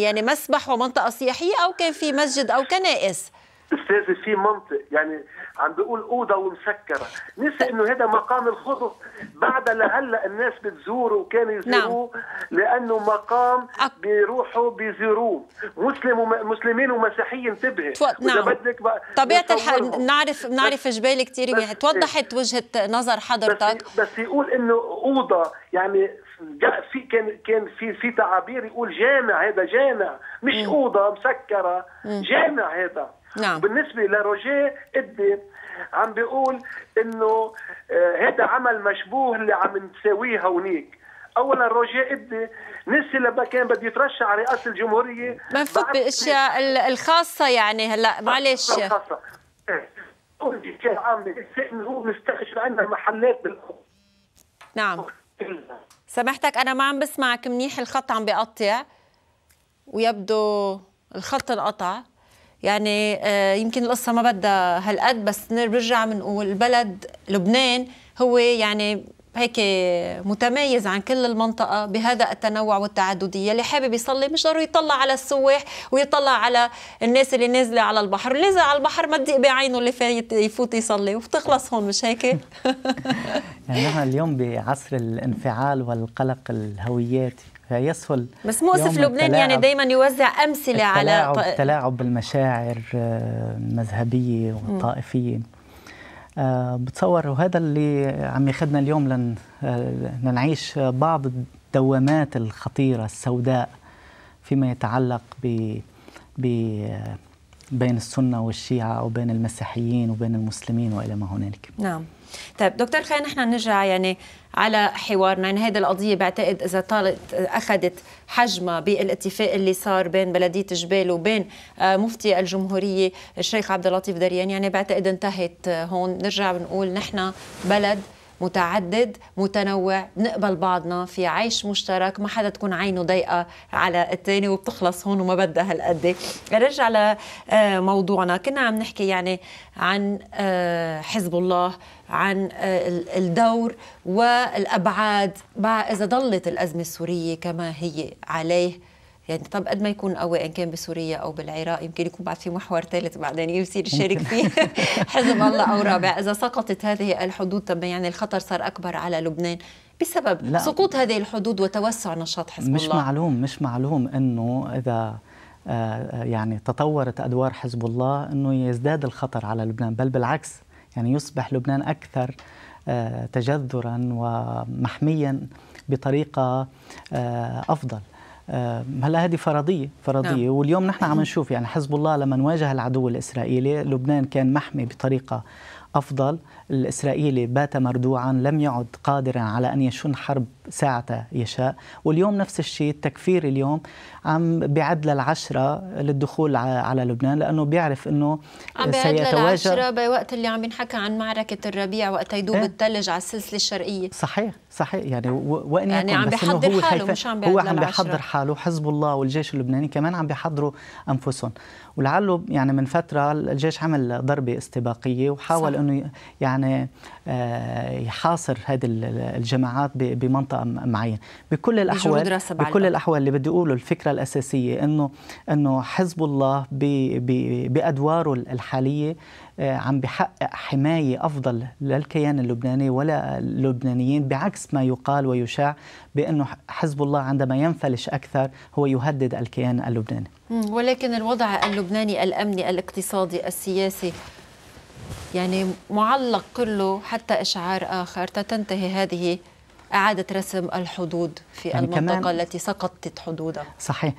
يعني مسبح ومنطقه سياحيه او كان في مسجد او كنائس استاذ في منطق يعني عم بيقول اوضه ومسكره نسي انه هذا مقام الخضر بعد لهلا الناس بتزوره وكانوا يزوروه نعم. لانه مقام بيروحوا بيزوروه مسلم مسلمين ومسيحيين انتبهي نعم بدك طبيعه الحال نعرف نعرف جبال كثير توضحت إيه. وجهه نظر حضرتك بس, بس يقول انه اوضه يعني في كان كان في في تعابير يقول جامع هذا جامع مش اوضه مسكره جامع هذا نعم. بالنسبة لروجيه إدي عم بيقول إنه هذا آه، عمل مشبوه اللي عم نساويه هونيك اولا روجيه ابني نسي لما كان بده يترشح على رئاسه الجمهوريه فوت باشياء الخاصه يعني هلا معلش الخاصه إيه. هو عندنا محلات نعم سمحتك انا ما عم بسمعك منيح الخط عم بيقطع ويبدو الخط انقطع يعني آه، يمكن القصه ما بدها هالقد بس نرجع بنقول البلد لبنان هو يعني هيك متميز عن كل المنطقة بهذا التنوع والتعددية اللي حابب يصلي مش ضروري يطلع على السواح ويطلع على الناس اللي نازلة على البحر اللي نازل على البحر ما تدق بعينه اللي فايت يفوت يصلي وبتخلص هون مش هيك يعني نحن اليوم بعصر الانفعال والقلق الهوياتي يسهل بس مؤسف لبنان يعني دائما يوزع امثله على التلاعب بالمشاعر المذهبيه آه، والطائفيه آه، بتصور وهذا اللي عم ياخذنا اليوم آه، لنعيش بعض الدوامات الخطيره السوداء فيما يتعلق ب بين السنه والشيعه وبين المسيحيين وبين المسلمين والى ما هنالك نعم طيب دكتور خلينا نحن نرجع يعني على حوارنا يعني هذه القضية بعتقد إذا طالت أخذت حجمها بالاتفاق اللي صار بين بلدية جبال وبين آه، مفتي الجمهورية الشيخ عبد اللطيف دريان يعني بعتقد انتهت هون نرجع بنقول نحن بلد متعدد متنوع بنقبل بعضنا في عيش مشترك ما حدا تكون عينه ضيقه على الثاني وبتخلص هون وما بدها هالقد نرجع لموضوعنا آه، كنا عم نحكي يعني عن آه، حزب الله عن آه، الدور والابعاد اذا ضلت الازمه السوريه كما هي عليه يعني طب قد ما يكون قوي ان كان بسوريا او بالعراق يمكن يكون بعد في محور ثالث بعدين يصير يشارك فيه حزب الله او رابع اذا سقطت هذه الحدود طب يعني الخطر صار اكبر على لبنان بسبب لا. سقوط هذه الحدود وتوسع نشاط حزب مش الله مش معلوم مش معلوم انه اذا آه، آه، يعني تطورت ادوار حزب الله انه يزداد الخطر على لبنان بل بالعكس يعني يصبح لبنان اكثر آه، تجذرا ومحميا بطريقه افضل آه، هلا هذه فرضيه فرضيه نعم. واليوم نحن عم نشوف يعني حزب الله لما واجه العدو الاسرائيلي لبنان كان محمي بطريقه افضل الاسرائيلي بات مردوعا لم يعد قادرا على ان يشن حرب ساعتها يشاء واليوم نفس الشيء التكفير اليوم عم بيعد للعشرة للدخول على لبنان لأنه بيعرف أنه عم بيعد للعشرة بوقت اللي عم ينحكى عن معركة الربيع وقت يدوب إيه؟ الثلج على السلسلة الشرقية صحيح صحيح يعني وإن يعني عم بحضر حاله مش عم هو عم بحضر حاله حزب الله والجيش اللبناني كمان عم بيحضروا أنفسهم ولعله يعني من فترة الجيش عمل ضربة استباقية وحاول أنه يعني آه، يحاصر هذه الجماعات بمنطقة معين معينه بكل الاحوال بكل الاحوال اللي بدي اقوله الفكره الاساسيه انه انه حزب الله بادواره الحاليه آه، عم بحقق حماية أفضل للكيان اللبناني ولا اللبنانيين بعكس ما يقال ويشاع بأنه حزب الله عندما ينفلش أكثر هو يهدد الكيان اللبناني ولكن الوضع اللبناني الأمني الاقتصادي السياسي يعني معلق كله حتى إشعار آخر تتنتهي هذه إعادة رسم الحدود في يعني المنطقة التي سقطت حدودها صحيح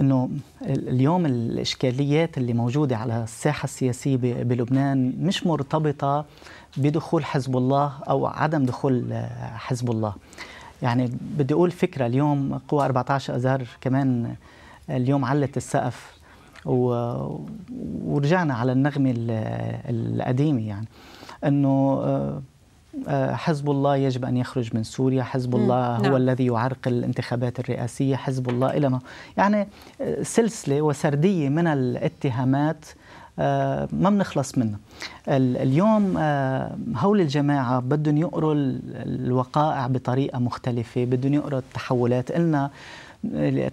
أنه اليوم الإشكاليات اللي موجودة على الساحة السياسية بلبنان مش مرتبطة بدخول حزب الله أو عدم دخول آه، حزب الله يعني بدي أقول فكرة اليوم قوى 14 أذار كمان آه، اليوم علت السقف ورجعنا على النغمة آه، القديمة يعني أنه آه، حزب الله يجب أن يخرج من سوريا حزب الله هو نعم. الذي يعرقل الانتخابات الرئاسية حزب الله إلى ما يعني آه، سلسلة وسردية من الاتهامات آه، ما بنخلص منها اليوم هول الجماعة بدهم يقروا الوقائع بطريقة مختلفة بدهم يقروا التحولات قلنا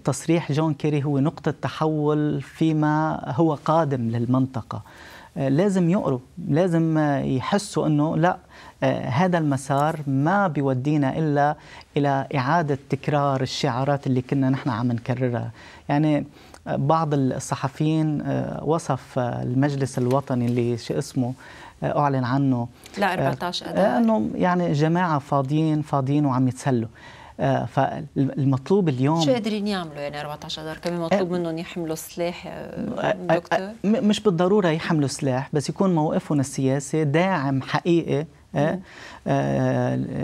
تصريح جون كيري هو نقطة تحول فيما هو قادم للمنطقة آه، لازم يقروا لازم آه، يحسوا انه لا آه، هذا المسار ما بيودينا الا الى اعاده تكرار الشعارات اللي كنا نحن عم نكررها يعني بعض الصحفيين وصف المجلس الوطني اللي شو اسمه اعلن عنه لا 14 اذار انه يعني جماعه فاضيين فاضيين وعم يتسلوا آه، فالمطلوب اليوم شو قادرين يعملوا يعني 14 دار كمان مطلوب آه، منهم يحملوا سلاح آه، دكتور مش بالضروره يحملوا سلاح بس يكون موقفهم السياسي داعم حقيقي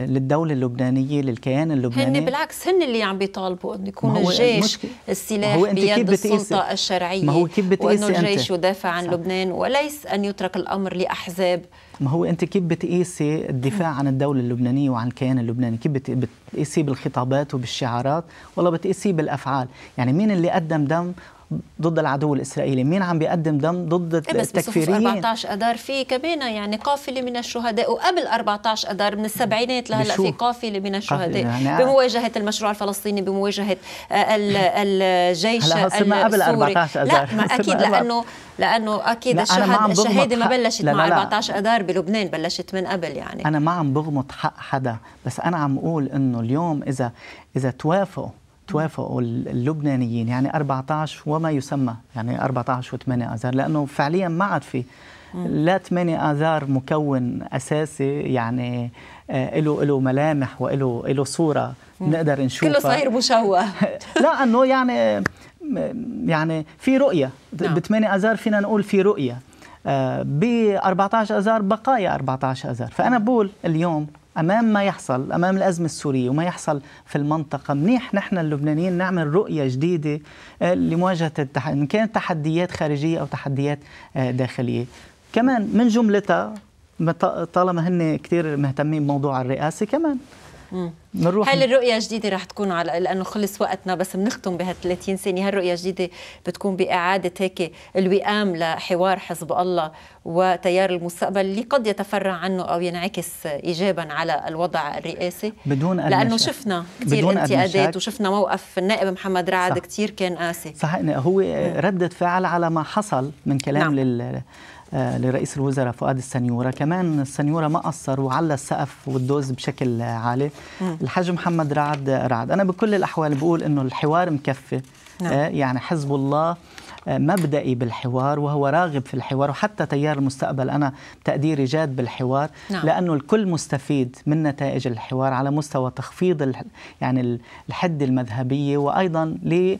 للدولة اللبنانية للكيان اللبناني هن بالعكس هن اللي عم بيطالبوا انه يكون الجيش السلاح بيد السلطة الشرعية ما هو كيف بتقيسي وانه الجيش يدافع عن صح. لبنان وليس ان يترك الامر لاحزاب ما هو انت كيف بتقيسي الدفاع عن الدوله اللبنانيه وعن الكيان اللبناني كيف بتقيسي بالخطابات وبالشعارات ولا بتقيسي بالافعال يعني مين اللي قدم دم ضد العدو الاسرائيلي مين عم بيقدم دم ضد التكفيريين بس 14 اذار في كمان يعني قافله من الشهداء وقبل 14 اذار من السبعينات لهلا في قافله من الشهداء يعني بمواجهه المشروع الفلسطيني بمواجهه آه، الجيش هلا السوري قبل 14 اذار لا ما اكيد لانه لانه اكيد لا الشهد الشهاده ما بلشت لا مع لا 14 اذار بلبنان بلشت من قبل يعني انا ما عم بغمض حق حدا بس انا عم اقول انه اليوم اذا اذا توافقوا توافقوا اللبنانيين يعني 14 وما يسمى يعني 14 و8 آذار لأنه فعليا ما عاد في لا 8 آذار مكون أساسي يعني له آه، له ملامح وله له صورة بنقدر نشوفها كله صغير مشوه لا انه يعني يعني في رؤيه ب 8 نعم. اذار فينا نقول في رؤيه آه، ب 14 اذار بقايا 14 اذار فانا بقول اليوم امام ما يحصل امام الازمه السوريه وما يحصل في المنطقه منيح نحن اللبنانيين نعمل رؤيه جديده آه، لمواجهه التح... ان كانت تحديات خارجيه او تحديات آه، داخليه كمان من جملتها طالما هن كثير مهتمين بموضوع الرئاسه كمان بنروح هل الرؤيه الجديده رح تكون على لانه خلص وقتنا بس بنختم بها 30 سنه الرؤيه الجديده بتكون باعاده هيك الوئام لحوار حزب الله وتيار المستقبل اللي قد يتفرع عنه او ينعكس ايجابا على الوضع الرئاسي بدون أدنى لانه شك. شفنا كثير انتقادات وشفنا موقف النائب محمد رعد كثير كان قاسي صحيح هو ردة فعل على ما حصل من كلام نعم. لل آه، لرئيس الوزراء فؤاد السنيوره كمان السنيوره ما قصر وعلى السقف والدوز بشكل عالي نعم. الحاج محمد رعد رعد انا بكل الاحوال بقول انه الحوار مكفي نعم. آه، يعني حزب الله مبدئي بالحوار وهو راغب في الحوار وحتى تيار المستقبل أنا تقديري جاد بالحوار نعم. لأنه الكل مستفيد من نتائج الحوار على مستوى تخفيض يعني الحد المذهبية وأيضا للذهاب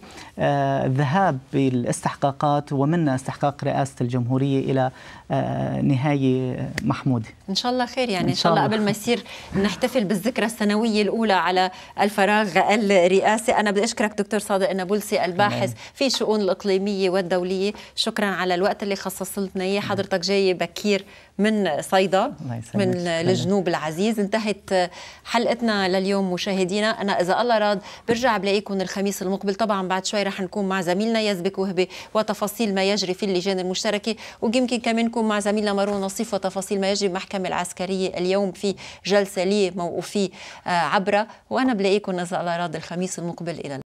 آه، بالاستحقاقات ومنها استحقاق رئاسة الجمهورية إلى آه، نهايه محموده ان شاء الله خير يعني ان شاء الله قبل ما يصير نحتفل بالذكرى السنويه الاولى على الفراغ الرئاسي انا بدي اشكرك دكتور صادق النابلسي الباحث في الشؤون الاقليميه والدوليه شكرا على الوقت اللي خصصت لنا اياه حضرتك جاي بكير من صيدا من الجنوب العزيز انتهت حلقتنا لليوم مشاهدينا انا اذا الله راد برجع بلاقيكم الخميس المقبل طبعا بعد شوي رح نكون مع زميلنا يزبك وهبه وتفاصيل ما يجري في اللجان المشتركه ويمكن كمان نكون مع زميلنا مارون نصيف وتفاصيل ما يجري بالمحكمه العسكريه اليوم في جلسه لي موقوفي آه، عبره وانا بلاقيكم اذا الله راد الخميس المقبل الى